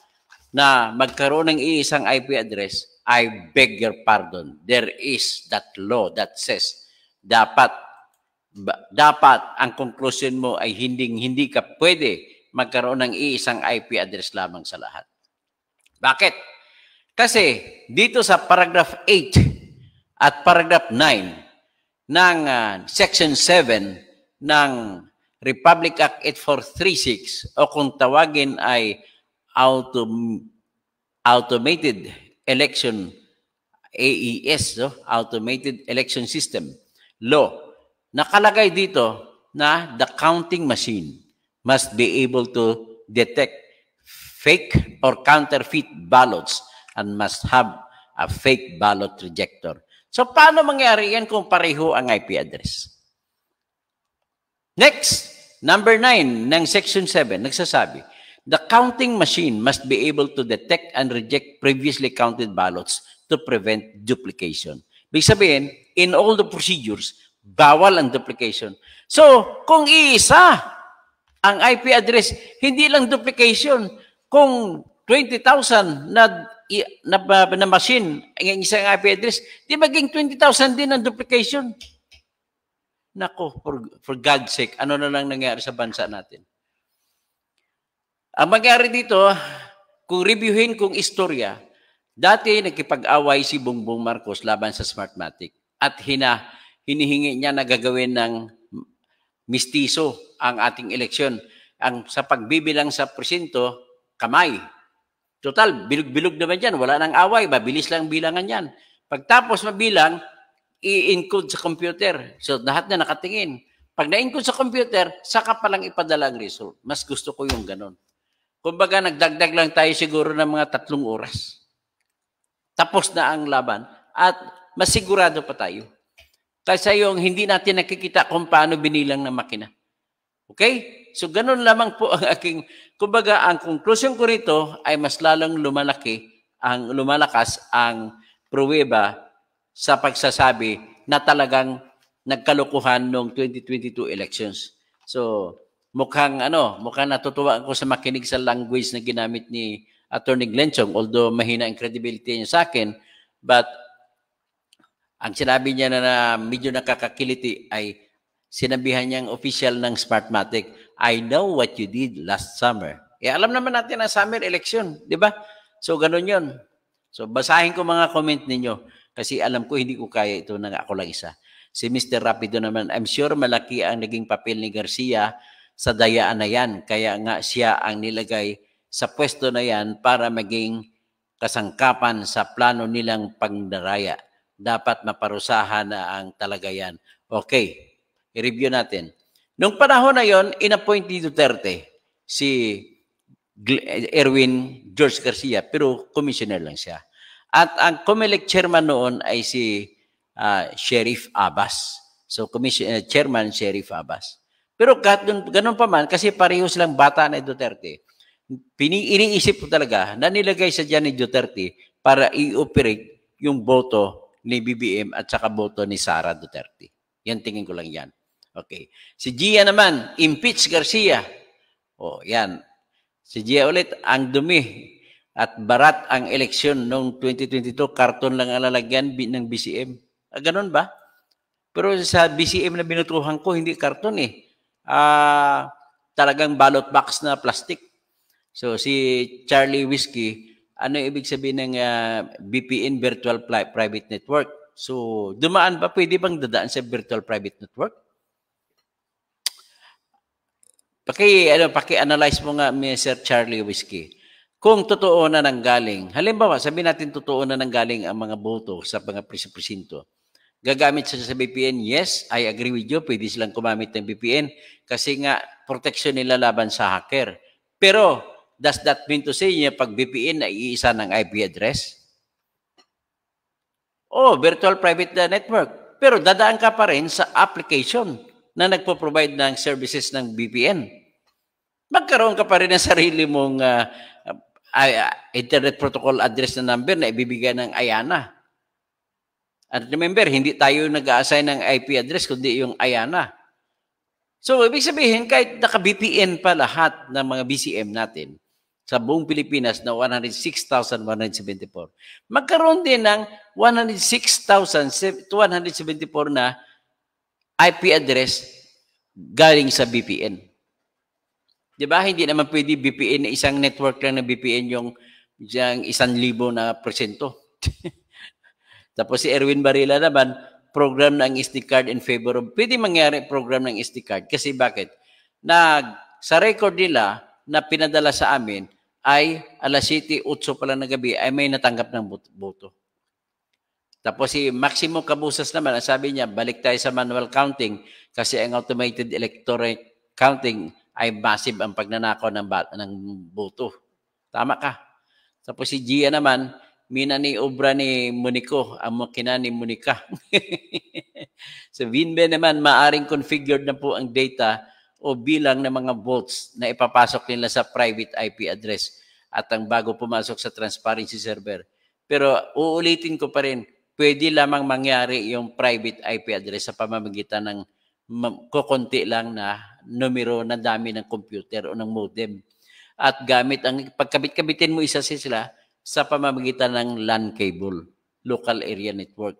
na magkaroon ng iisang IP address, I beg your pardon. There is that law that says dapat ba, dapat ang conclusion mo ay hindi hindi ka pwede magkaroon ng iisang IP address lamang sa lahat. Bakit? Kasi dito sa paragraph 8 at paragraph 9 ng uh, section 7 ng Republic Act 8436 o kung tawagin ay autom automated election AES, no? Automated Election System Law. Nakalagay dito na the counting machine must be able to detect fake or counterfeit ballots and must have a fake ballot rejector. So paano mangyari yan kung pareho ang IP address? Next, number 9 ng section 7, nagsasabi, The counting machine must be able to detect and reject previously counted ballots to prevent duplication. Ibig sabihin, in all the procedures, bawal ang duplication. So, kung iisa ang IP address, hindi lang duplication. Kung 20,000 na, na, na machine ang isang IP address, di maging 20,000 din ang duplication. Nako, for, for God's sake, ano na lang nangyari sa bansa natin? Ang mangyari dito, kung reviewin kung istorya, dati nagkipag-away si Bongbong Marcos laban sa Smartmatic at hina, hinihingi niya na gagawin ng mistiso ang ating eleksyon. Ang sa pagbibilang sa presinto, kamay. Total, bilog-bilog naman yan. Wala nang away. Mabilis lang bilangan yan. Pagtapos mabilang, i-encode sa computer. So, lahat na nakatingin. Pag na-encode sa computer, saka palang ipadala ang result. Mas gusto ko yung ganun. Kumbaga, nagdagdag lang tayo siguro ng mga tatlong oras. Tapos na ang laban. At masigurado pa tayo. Tayo sa ang hindi natin nakikita kung paano binilang ng makina. Okay? So ganun lamang po ang aking, kumbaga ang conclusion ko rito ay mas lalong lumalaki, ang lumalakas ang pruweba sa pagsasabi na talagang nagkalukuhan noong 2022 elections. So mukhang ano, mukhang natutuwa ako sa makinig sa language na ginamit ni Attorney Glenchong although mahina ang credibility niya sa akin but ang sinabi niya na, na medyo nakakakiliti ay sinabihan niyang official ng Smartmatic, I know what you did last summer. Eh, alam naman natin ang summer election, di ba? So, ganun yun. So, basahin ko mga comment ninyo kasi alam ko hindi ko kaya ito nang ako lang isa. Si Mr. Rapido naman, I'm sure malaki ang naging papel ni Garcia sa dayaan na yan. Kaya nga siya ang nilagay sa pwesto na yan para maging kasangkapan sa plano nilang pangdaraya dapat maparusahan na ang talaga yan. Okay, i-review natin. Nung panahon na yon, inappoint ni Duterte si Erwin George Garcia, pero commissioner lang siya. At ang COMELEC chairman noon ay si uh, Sheriff Abbas. So, commission, uh, chairman Sheriff Abbas. Pero ganun, ganun pa man, kasi pareho silang bata na Duterte, pini, iniisip ko talaga na nilagay sa dyan ni Duterte para i-operate yung boto ni BBM at saka boto ni Sara Duterte. Yan tingin ko lang yan. Okay. Si Gia naman, impeach Garcia. oh, yan. Si Gia ulit, ang dumi at barat ang eleksyon noong 2022, karton lang alalagyan ng BCM. Ah, ganun ba? Pero sa BCM na binutuhan ko, hindi karton eh. Ah, talagang ballot box na plastic. So si Charlie Whiskey, ano ibig sabihin ng uh, ah, VPN virtual private network. So, dumaan ba? Pwede bang dadaan sa virtual private network? Paki, ano, paki-analyze mo nga, Mr. Charlie Whiskey. Kung totoo na nanggaling, halimbawa, sabi natin totoo na nanggaling ang mga boto sa mga presinto, gagamit sila sa VPN, yes, I agree with you, pwede silang kumamit ng VPN kasi nga protection nila laban sa hacker. Pero Does that mean to say niya pag VPN ay iisa ng IP address? Oh, virtual private uh, network. Pero dadaan ka pa rin sa application na nagpo-provide ng services ng VPN. Magkaroon ka pa rin ng sarili mong uh, uh, uh, internet protocol address na number na ibibigay ng IANA. At remember, hindi tayo nag-assign ng IP address, kundi yung IANA. So, ibig sabihin, kahit naka-VPN pa lahat ng mga BCM natin, sa buong Pilipinas na 106,174. Magkaroon din ng 106,274 na IP address galing sa VPN. Di ba? Hindi naman pwede VPN na isang network lang na VPN yung, yung isang libo na presento. Tapos si Erwin Barilla naman, program ng SD card in favor of, pwede mangyari program ng SD card. Kasi bakit? Nag, sa record nila na pinadala sa amin, ay alas 7, 8 pala ng gabi ay may natanggap ng boto. Tapos si Maximo Cabusas naman, ang sabi niya, balik tayo sa manual counting kasi ang automated electoral counting ay massive ang pagnanakaw ng, ng boto. Tama ka. Tapos si Gia naman, mina ni obra ni Monico, ang makina ni Monica. so Vinbe naman, maaring configured na po ang data o bilang ng mga volts na ipapasok nila sa private IP address at ang bago pumasok sa transparency server. Pero uulitin ko pa rin, pwede lamang mangyari yung private IP address sa pamamagitan ng kukunti lang na numero na dami ng computer o ng modem. At gamit ang pagkabit-kabitin mo isa sila sa pamamagitan ng LAN cable, local area network.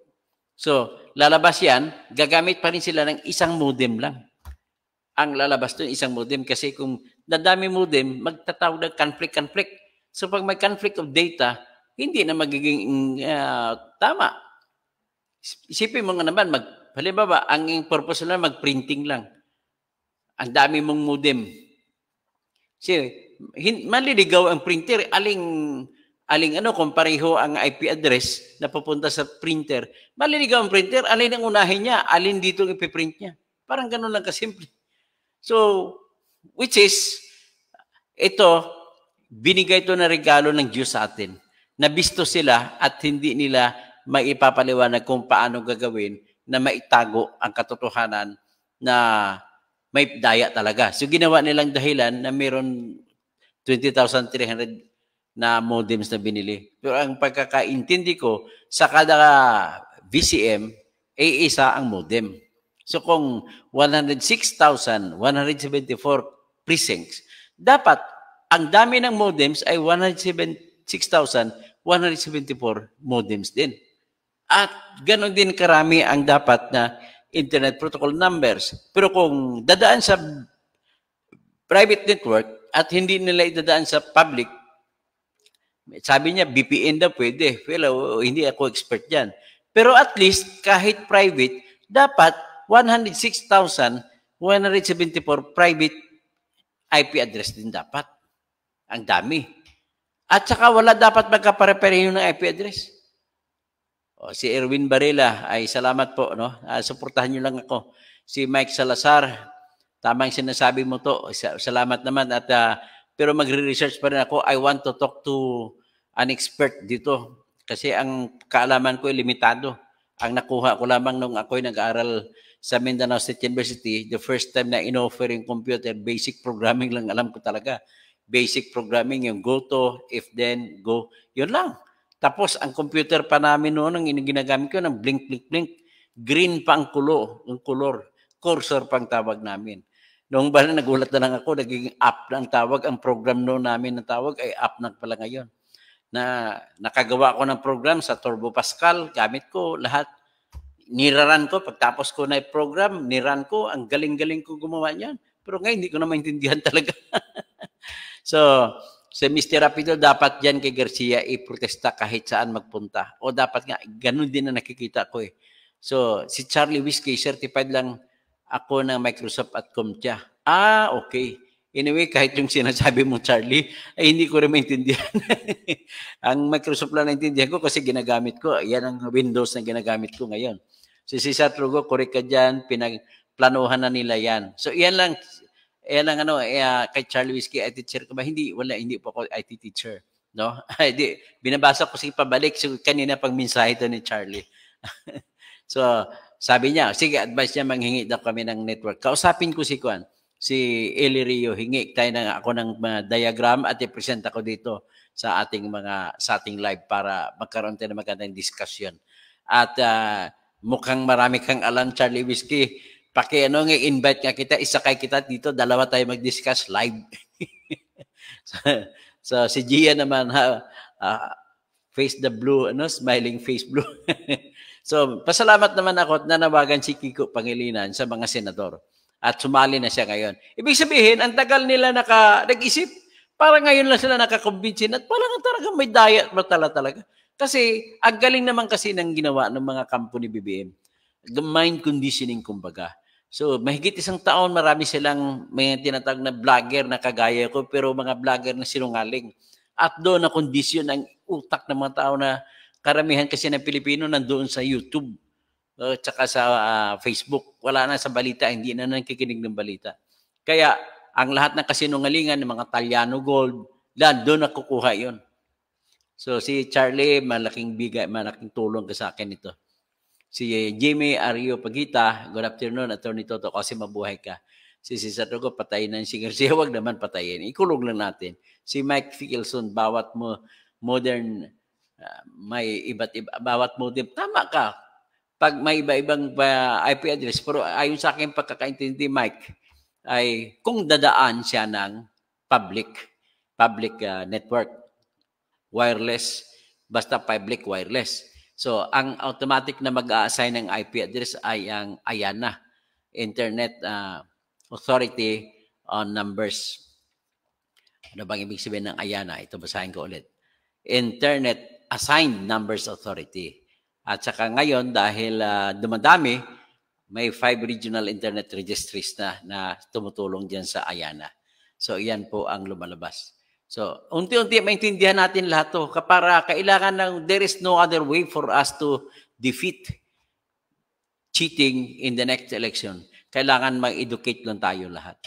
So, lalabas yan, gagamit pa rin sila ng isang modem lang ang lalabas doon isang modem kasi kung dadami modem, magtatawag ng conflict-conflict. So pag may conflict of data, hindi na magiging uh, tama. Isipin mo nga naman, mag, halimbawa, ang purpose lang mag-printing lang. Ang dami mong modem. Kasi hin, maliligaw ang printer, aling aling ano kung pareho ang IP address na papunta sa printer. Maliligaw ang printer, alin ang unahin niya, alin dito ang ipiprint niya. Parang ganun lang kasimple. So, which is, ito, binigay ito na regalo ng Diyos sa atin. Nabisto sila at hindi nila maipapaliwanag kung paano gagawin na maitago ang katotohanan na may daya talaga. So ginawa nilang dahilan na meron 20,300 na modems na binili. Pero ang pagkakaintindi ko, sa kada VCM, ay isa ang modem. So kung 106,174 precincts, dapat ang dami ng modems ay 106,174 modems din. At ganon din karami ang dapat na internet protocol numbers. Pero kung dadaan sa private network at hindi nila idadaan sa public, sabi niya, VPN daw pwede. Well, hindi ako expert dyan. Pero at least, kahit private, dapat 106,174 private IP address din dapat. Ang dami. At saka wala dapat magkaparepareho ng IP address. O, si Erwin Barilla, ay salamat po. No? Uh, suportahan niyo lang ako. Si Mike Salazar, tamang sinasabi mo to. Salamat naman. At, uh, pero magre-research pa rin ako. I want to talk to an expert dito. Kasi ang kaalaman ko ay limitado. Ang nakuha ko lamang nung ako'y nag-aaral sa Mindanao State University, the first time na inoffer yung computer, basic programming lang alam ko talaga. Basic programming, yung go to, if then, go. Yun lang. Tapos, ang computer pa namin noon, ang ginagamit ko, ng blink, blink, blink. Green pa ang kulo, ang color. Cursor pang tawag namin. Noong ba na nagulat na lang ako, naging app na ang tawag. Ang program noon namin na tawag ay app na pala ngayon. Na nakagawa ko ng program sa Turbo Pascal, gamit ko lahat niraran ko, pagtapos ko na program, niran ko, ang galing-galing ko gumawa niyan. Pero ngayon, hindi ko na maintindihan talaga. so, sa Mr. Rapido, dapat yan kay Garcia iprotesta kahit saan magpunta. O dapat nga, ganun din na nakikita ko eh. So, si Charlie Whiskey, certified lang ako ng Microsoft at Comtia. Ah, okay. Anyway, kahit yung sinasabi mo, Charlie, ay hindi ko rin maintindihan. ang Microsoft lang naintindihan ko kasi ginagamit ko. Yan ang Windows na ginagamit ko ngayon. Si Cesar Lugo, correct ka dyan, pinagplanuhan na nila yan. So, yan lang, yan lang ano, eh, uh, kay Charlie Whiskey, IT teacher ka ba? Hindi, wala, hindi po ako IT teacher. No? Hindi, binabasa ko si pabalik so, kanina pang mensahe ito ni Charlie. so, sabi niya, sige, advice niya, manghingi daw kami ng network. Kausapin ko si Kwan, si Eli Rio, hingi tayo ng, ako ng mga diagram at i-present ako dito sa ating mga sa ating live para magkaroon tayo ng magandang discussion. At uh, Mukhang marami kang alam, Charlie Whiskey. Paki ano nga invite nga kita, isa kay kita dito, dalawa tayo mag-discuss live. so, so, si Gia naman ha, uh, face the blue, ano, smiling face blue. so, pasalamat naman ako at nanawagan si Kiko Pangilinan sa mga senador at sumali na siya ngayon. Ibig sabihin, ang tagal nila naka, nag-isip. Para ngayon lang sila nakakumbinsin at parang talaga may diet matala talaga. Kasi ang galing naman kasi ng ginawa ng mga kampo ni BBM. The mind conditioning kumbaga. So mahigit isang taon marami silang may tinatawag na vlogger na kagaya ko pero mga vlogger na sinungaling. At doon na kondisyon ang utak ng mga tao na karamihan kasi ng Pilipino nandoon sa YouTube uh, saka sa uh, Facebook. Wala na sa balita, hindi na nakikinig ng balita. Kaya ang lahat ng kasinungalingan ng mga Talyano Gold, doon nakukuha yon So si Charlie, malaking bigay, malaking tulong ka sa akin ito. Si Jimmy Ario Pagita, good afternoon, Attorney Toto, kasi mabuhay ka. Si Cesar Togo, patayin na si Garcia, wag naman patayin. Ikulog lang natin. Si Mike Fickelson, bawat mo modern uh, may iba't iba, bawat modem. Tama ka. Pag may iba-ibang uh, ah, IP address, pero ayon sa akin pagkakaintindi, Mike, ay kung dadaan siya ng public public uh, network wireless, basta public wireless. So, ang automatic na mag assign ng IP address ay ang IANA, Internet uh, Authority on Numbers. Ano bang ibig sabihin ng IANA? Ito basahin ko ulit. Internet Assigned Numbers Authority. At saka ngayon, dahil uh, dumadami, may five regional internet registries na, na tumutulong dyan sa IANA. So, iyan po ang lumalabas. So, unti-unti maintindihan natin lahat to. Para kailangan ng there is no other way for us to defeat cheating in the next election. Kailangan mag-educate lang tayo lahat.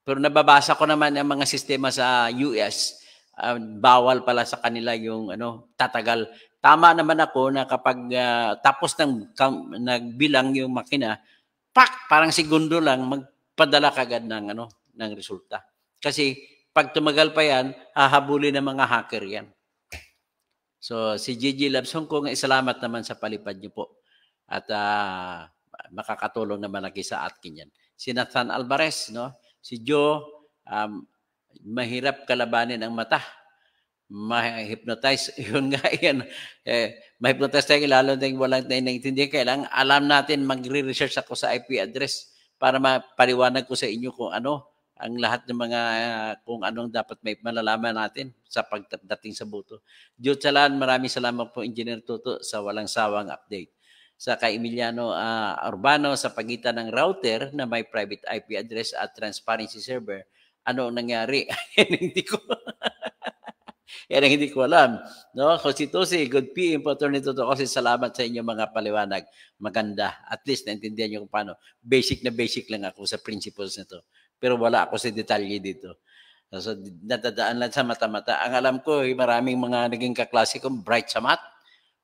Pero nababasa ko naman ang mga sistema sa US, uh, ah, bawal pala sa kanila yung ano, tatagal. Tama naman ako na kapag uh, tapos ng kam, nagbilang yung makina, pak, parang segundo lang magpadala kagad ng ano, ng resulta. Kasi pag tumagal pa yan, hahabulin ng mga hacker yan. So si Gigi Labs Hong Kong, salamat naman sa palipad niyo po. At uh, makakatulong naman lagi sa atkin yan. Si Nathan Alvarez, no? si Joe, um, mahirap kalabanin ang mata. Ma-hypnotize, yun nga yan. Eh, ma-hypnotize tayo, lalo na yung walang naiintindihan. Kailang alam natin, magre-research ako sa IP address para mapaliwanag ko sa inyo kung ano ang lahat ng mga uh, kung anong dapat may malalaman natin sa pagdating sa buto. Diyot Salan, maraming salamat po Engineer Tuto sa walang sawang update. Sa kay Emiliano uh, Urbano sa pagitan ng router na may private IP address at transparency server, ano ang nangyari? hindi ko Yan ang hindi ko alam. No? Constitusi, good PM po Attorney Tuto kasi salamat sa inyo mga paliwanag. Maganda. At least naintindihan niyo kung paano. Basic na basic lang ako sa principles nito. Pero wala ako sa detalye dito. So, natadaan lang sa mata-mata. Ang alam ko, eh, maraming mga naging kaklase kong bright sa math.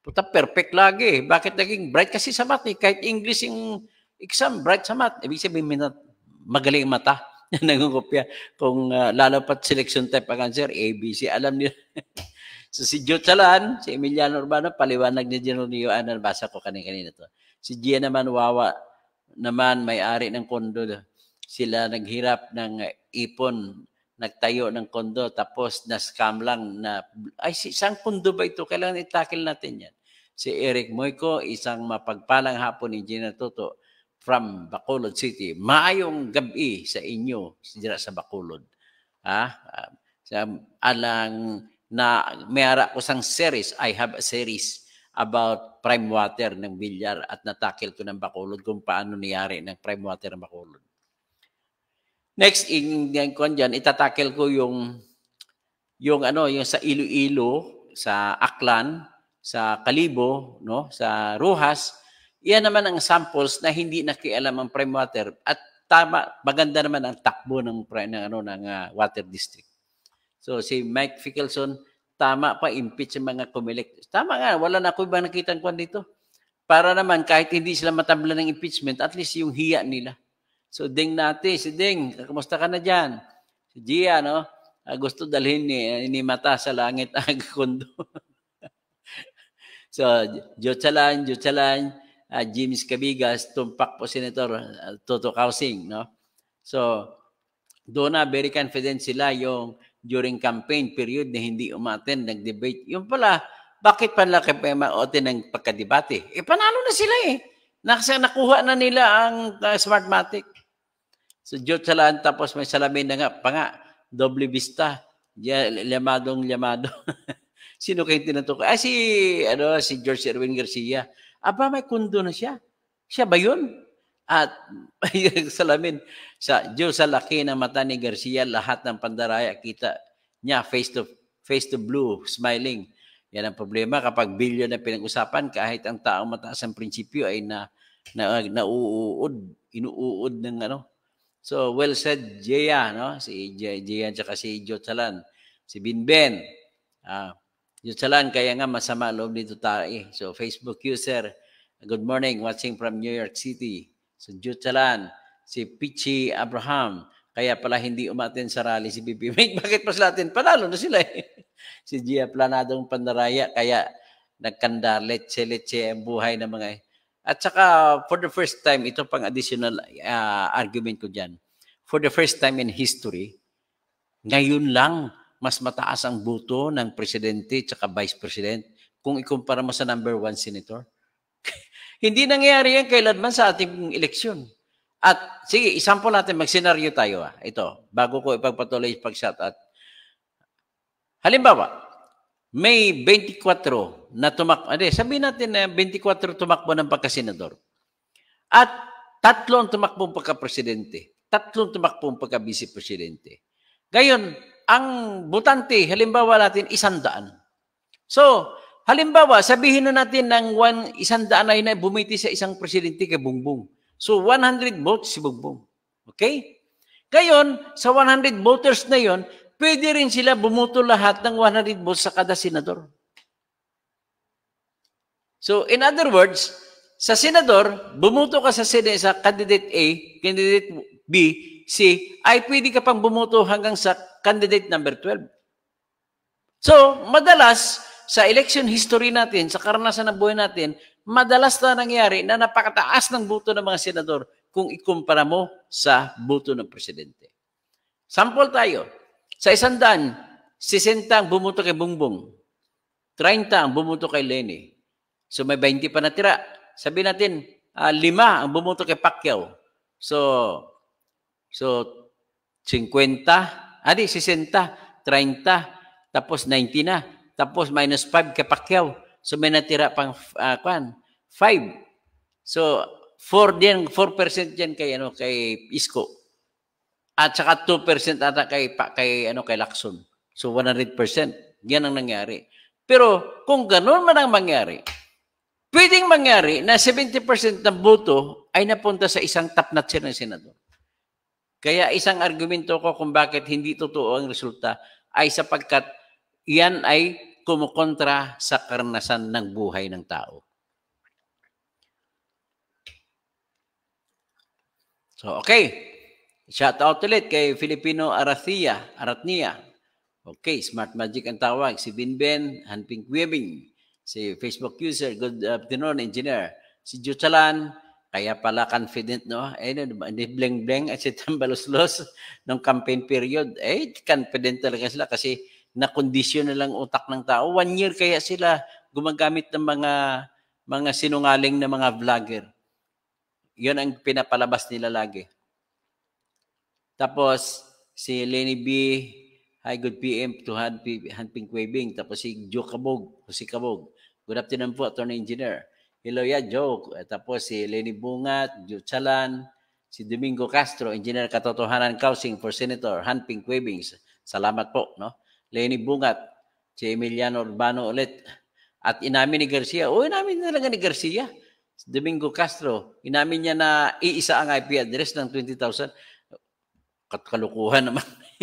Puta, perfect lagi. Bakit naging bright? Kasi sa math eh. Kahit English yung exam, bright sa math. Ibig sabihin, minat, magaling mata na nangungopya. Kung uh, ah, lalapat selection type ang answer, A, B, C. Alam nila. so, si Joe Chalan, si Emiliano Urbano, paliwanag ni General Neo Anan. Basa ko kanina-kanina to. Si Gia naman, wawa naman, may-ari ng kondo sila naghirap ng ipon, nagtayo ng kondo, tapos na-scam lang na, ay, isang kondo ba ito? Kailangan itakil natin yan. Si Eric Moico, isang mapagpalang hapon ni Gina Toto from Bacolod City. Maayong gabi sa inyo, dira sa Bacolod. Ha? Ah, sa alang na mayara ko sang series, I have a series about prime water ng bilyar at natakil ko ng Bacolod kung paano niyari ng prime water ng Bacolod. Next in kon diyan itatakel ko yung yung ano yung sa Iloilo, sa Aklan, sa Kalibo, no, sa Ruhas. Iyan naman ang samples na hindi nakialam ang prime water at tama maganda naman ang takbo ng ng ano ng uh, water district. So si Mike Fickelson tama pa impeach ang mga COMELEC. Tama nga, wala na ako ibang nakitang kwan dito. Para naman kahit hindi sila matabla ng impeachment, at least yung hiya nila. So Ding natin, si Ding, kamusta ka na diyan? Si Gia, no? Uh, gusto dalhin ni, eh, ni mata sa langit ang kondo. so, Jochalan, Jochalan, uh, James Cabigas, tumpak po Senator uh, Toto Kausing, no? So, doon na very confident sila yung during campaign period na hindi umaten, nag-debate. Yung pala, bakit pala kay Pema ng ang pagkadebate? Eh, panalo na sila eh. Nakasa, nakuha na nila ang uh, Smartmatic. So, Diyotalaan, tapos may salamin na nga, panga, doble vista, llamadong llamado. Sino kayong tinatukoy? Ah, si, ano, si George Erwin Garcia. Aba, may kundo na siya. Siya ba yun? At salamin, sa Diyos sa laki ng mata ni Garcia, lahat ng pandaraya kita niya face to face to blue, smiling. Yan ang problema kapag bilyon na pinag-usapan, kahit ang taong mataas ang prinsipyo ay na, na, nauud, inuud ng ano, So, well said, Jaya, no? Si Jaya at si Jotsalan. Si Binben. Ah, Jotsalan, kaya nga masama loob nito tayo. Eh. So, Facebook user, good morning, watching from New York City. So, Jotsalan, si Pichi Abraham, kaya pala hindi umatin sa rally si BP Mike. Bakit pas natin? Panalo na sila eh. si Gia Planadong Pandaraya, kaya nagkanda, letse-letse ang buhay ng mga eh at saka, for the first time, ito pang additional uh, argument ko dyan. For the first time in history, ngayon lang mas mataas ang buto ng presidente at vice president kung ikumpara mo sa number one senator. Hindi nangyayari yan kailanman sa ating eleksyon. At sige, isample natin, mag magsenaryo tayo. Ah. Ito, bago ko ipagpatuloy pag-shot at Halimbawa, may 24 na tumakbo. Ade, sabihin natin na 24 tumakbo ng pagkasenador. At tatlo ang tumakbo ng pagkapresidente. Tatlong tumakbo ng pagka-vice presidente. Ngayon, ang butante, halimbawa natin, isandaan. So, halimbawa, sabihin na natin ng one, isandaan ay na bumiti sa isang presidente kay Bongbong. So, 100 votes si Bongbong. Okay? Gayon, sa 100 voters na yon, Pwede rin sila bumuto lahat ng 100 votes sa kada senador. So, in other words, sa senador, bumuto ka sa Senate sa candidate A, candidate B, C, ay pwede ka pang bumuto hanggang sa candidate number 12. So, madalas, sa election history natin, sa karanasan ng buhay natin, madalas na nangyari na napakataas ng buto ng mga senador kung ikumpara mo sa buto ng presidente. Sample tayo. Sa isandaan, 60 ang bumuto kay Bumbong. 30 ang bumuto kay Lenny. So may 20 pa natira. Sabi natin, uh, lima ang bumuto kay Pacquiao. So, so 50, adi 60, 30, tapos 90 na, tapos minus 5 kay Pacquiao. So may natira pang uh, kwan, 5. So 4 din, 4% din kay ano kay Isko. At saka 2% ata kay, pa, kay, ano, kay Lacson. So 100%. Yan ang nangyari. Pero kung ganun man ang mangyari, pwedeng mangyari na 70% ng boto ay napunta sa isang tapnatser ng senador. Kaya isang argumento ko kung bakit hindi totoo ang resulta ay sapagkat yan ay kumukontra sa karanasan ng buhay ng tao. So, okay. Shout out ulit kay Filipino Arathia, Aratnia. Okay, Smart Magic ang tawag. Si Binben, Hanping Weaving. Si Facebook user, good afternoon, engineer. Si Juchalan, kaya pala confident, no? Eh, ni Bling Bling at si Tambaloslos nung campaign period. Eh, confident talaga sila kasi na-condition na lang utak ng tao. One year kaya sila gumagamit ng mga mga sinungaling na mga vlogger. Yun ang pinapalabas nila lagi. Tapos, si Lenny B, hi, good PM to Han, Ping Waving. Tapos si Joe Kabog, si Kabog. Good afternoon po, Attorney Engineer. Hello, ya, yeah, Joe. Eh, tapos si Lenny Bungat, Joe Chalan, si Domingo Castro, Engineer Katotohanan Kausing for Senator Ping Wavings. Salamat po, no? Lenny Bungat, si Emiliano Urbano ulit. At inamin ni Garcia. O, oh, inamin talaga ni Garcia. Domingo Castro, inamin niya na iisa ang IP address ng 20,000 kalukuhan naman.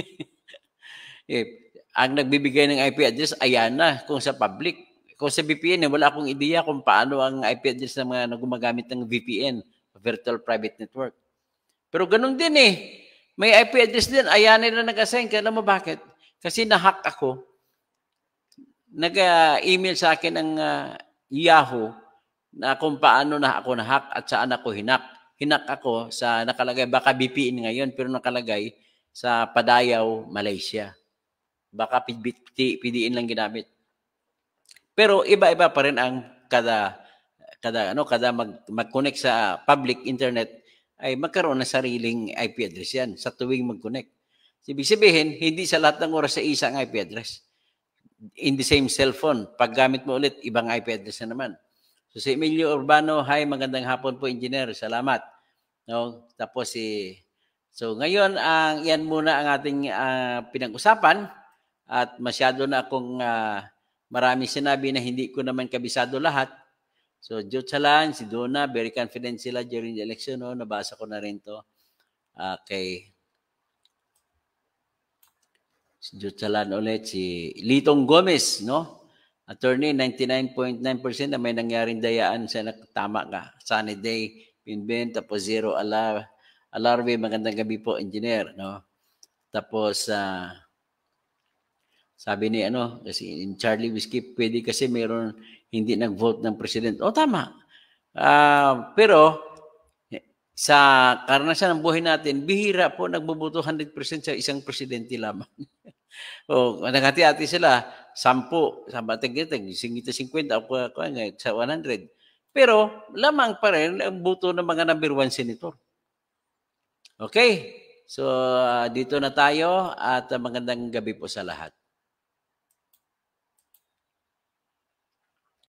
eh, ang nagbibigay ng IP address, ayan na, kung sa public. Kung sa VPN, eh, wala akong ideya kung paano ang IP address ng mga gumagamit ng VPN, Virtual Private Network. Pero ganun din eh. May IP address din, ayan na nag-assign. Kaya mo bakit? Kasi nahack ako. Nag-email sa akin ng uh, Yahoo na kung paano na ako nahack at saan ako hinak hinak ako sa nakalagay, baka BPN ngayon, pero nakalagay sa Padayaw, Malaysia. Baka PDN lang ginamit. Pero iba-iba pa rin ang kada kada ano kada mag mag-connect sa public internet ay magkaroon ng sariling IP address yan sa tuwing mag-connect. Ibig sabihin, hindi sa lahat ng oras sa isang IP address. In the same cellphone, pag gamit mo ulit, ibang IP address na naman. So si Emilio Urbano, hi, magandang hapon po engineer. Salamat. No? Tapos si So ngayon ang iyan muna ang ating uh, pinag-usapan at masyado na akong uh, marami sinabi na hindi ko naman kabisado lahat. So Jot Salan, si Dona, very confident sila during the election. No? Nabasa ko na rin to. Okay. Ah, si Jot Salan ulit, si Litong Gomez, no? Attorney, 99.9% na may nangyaring dayaan sa nakatama ka. Sunny day, pinbin, tapos zero alar alarve. Magandang gabi po, engineer. No? Tapos, uh, sabi ni ano, kasi in Charlie Whiskey, pwede kasi meron hindi nag-vote ng president. O tama. Uh, pero, sa karanasan ng buhay natin, bihira po nagbubuto 100% sa isang presidente lamang. o, nagati-ati sila sampu, ano, sa bating-giting, singita 50, ako, ako nga, sa 100. Pero lamang pa rin ang buto ng mga number one senator. Okay? So, uh, dito na tayo at uh, magandang gabi po sa lahat.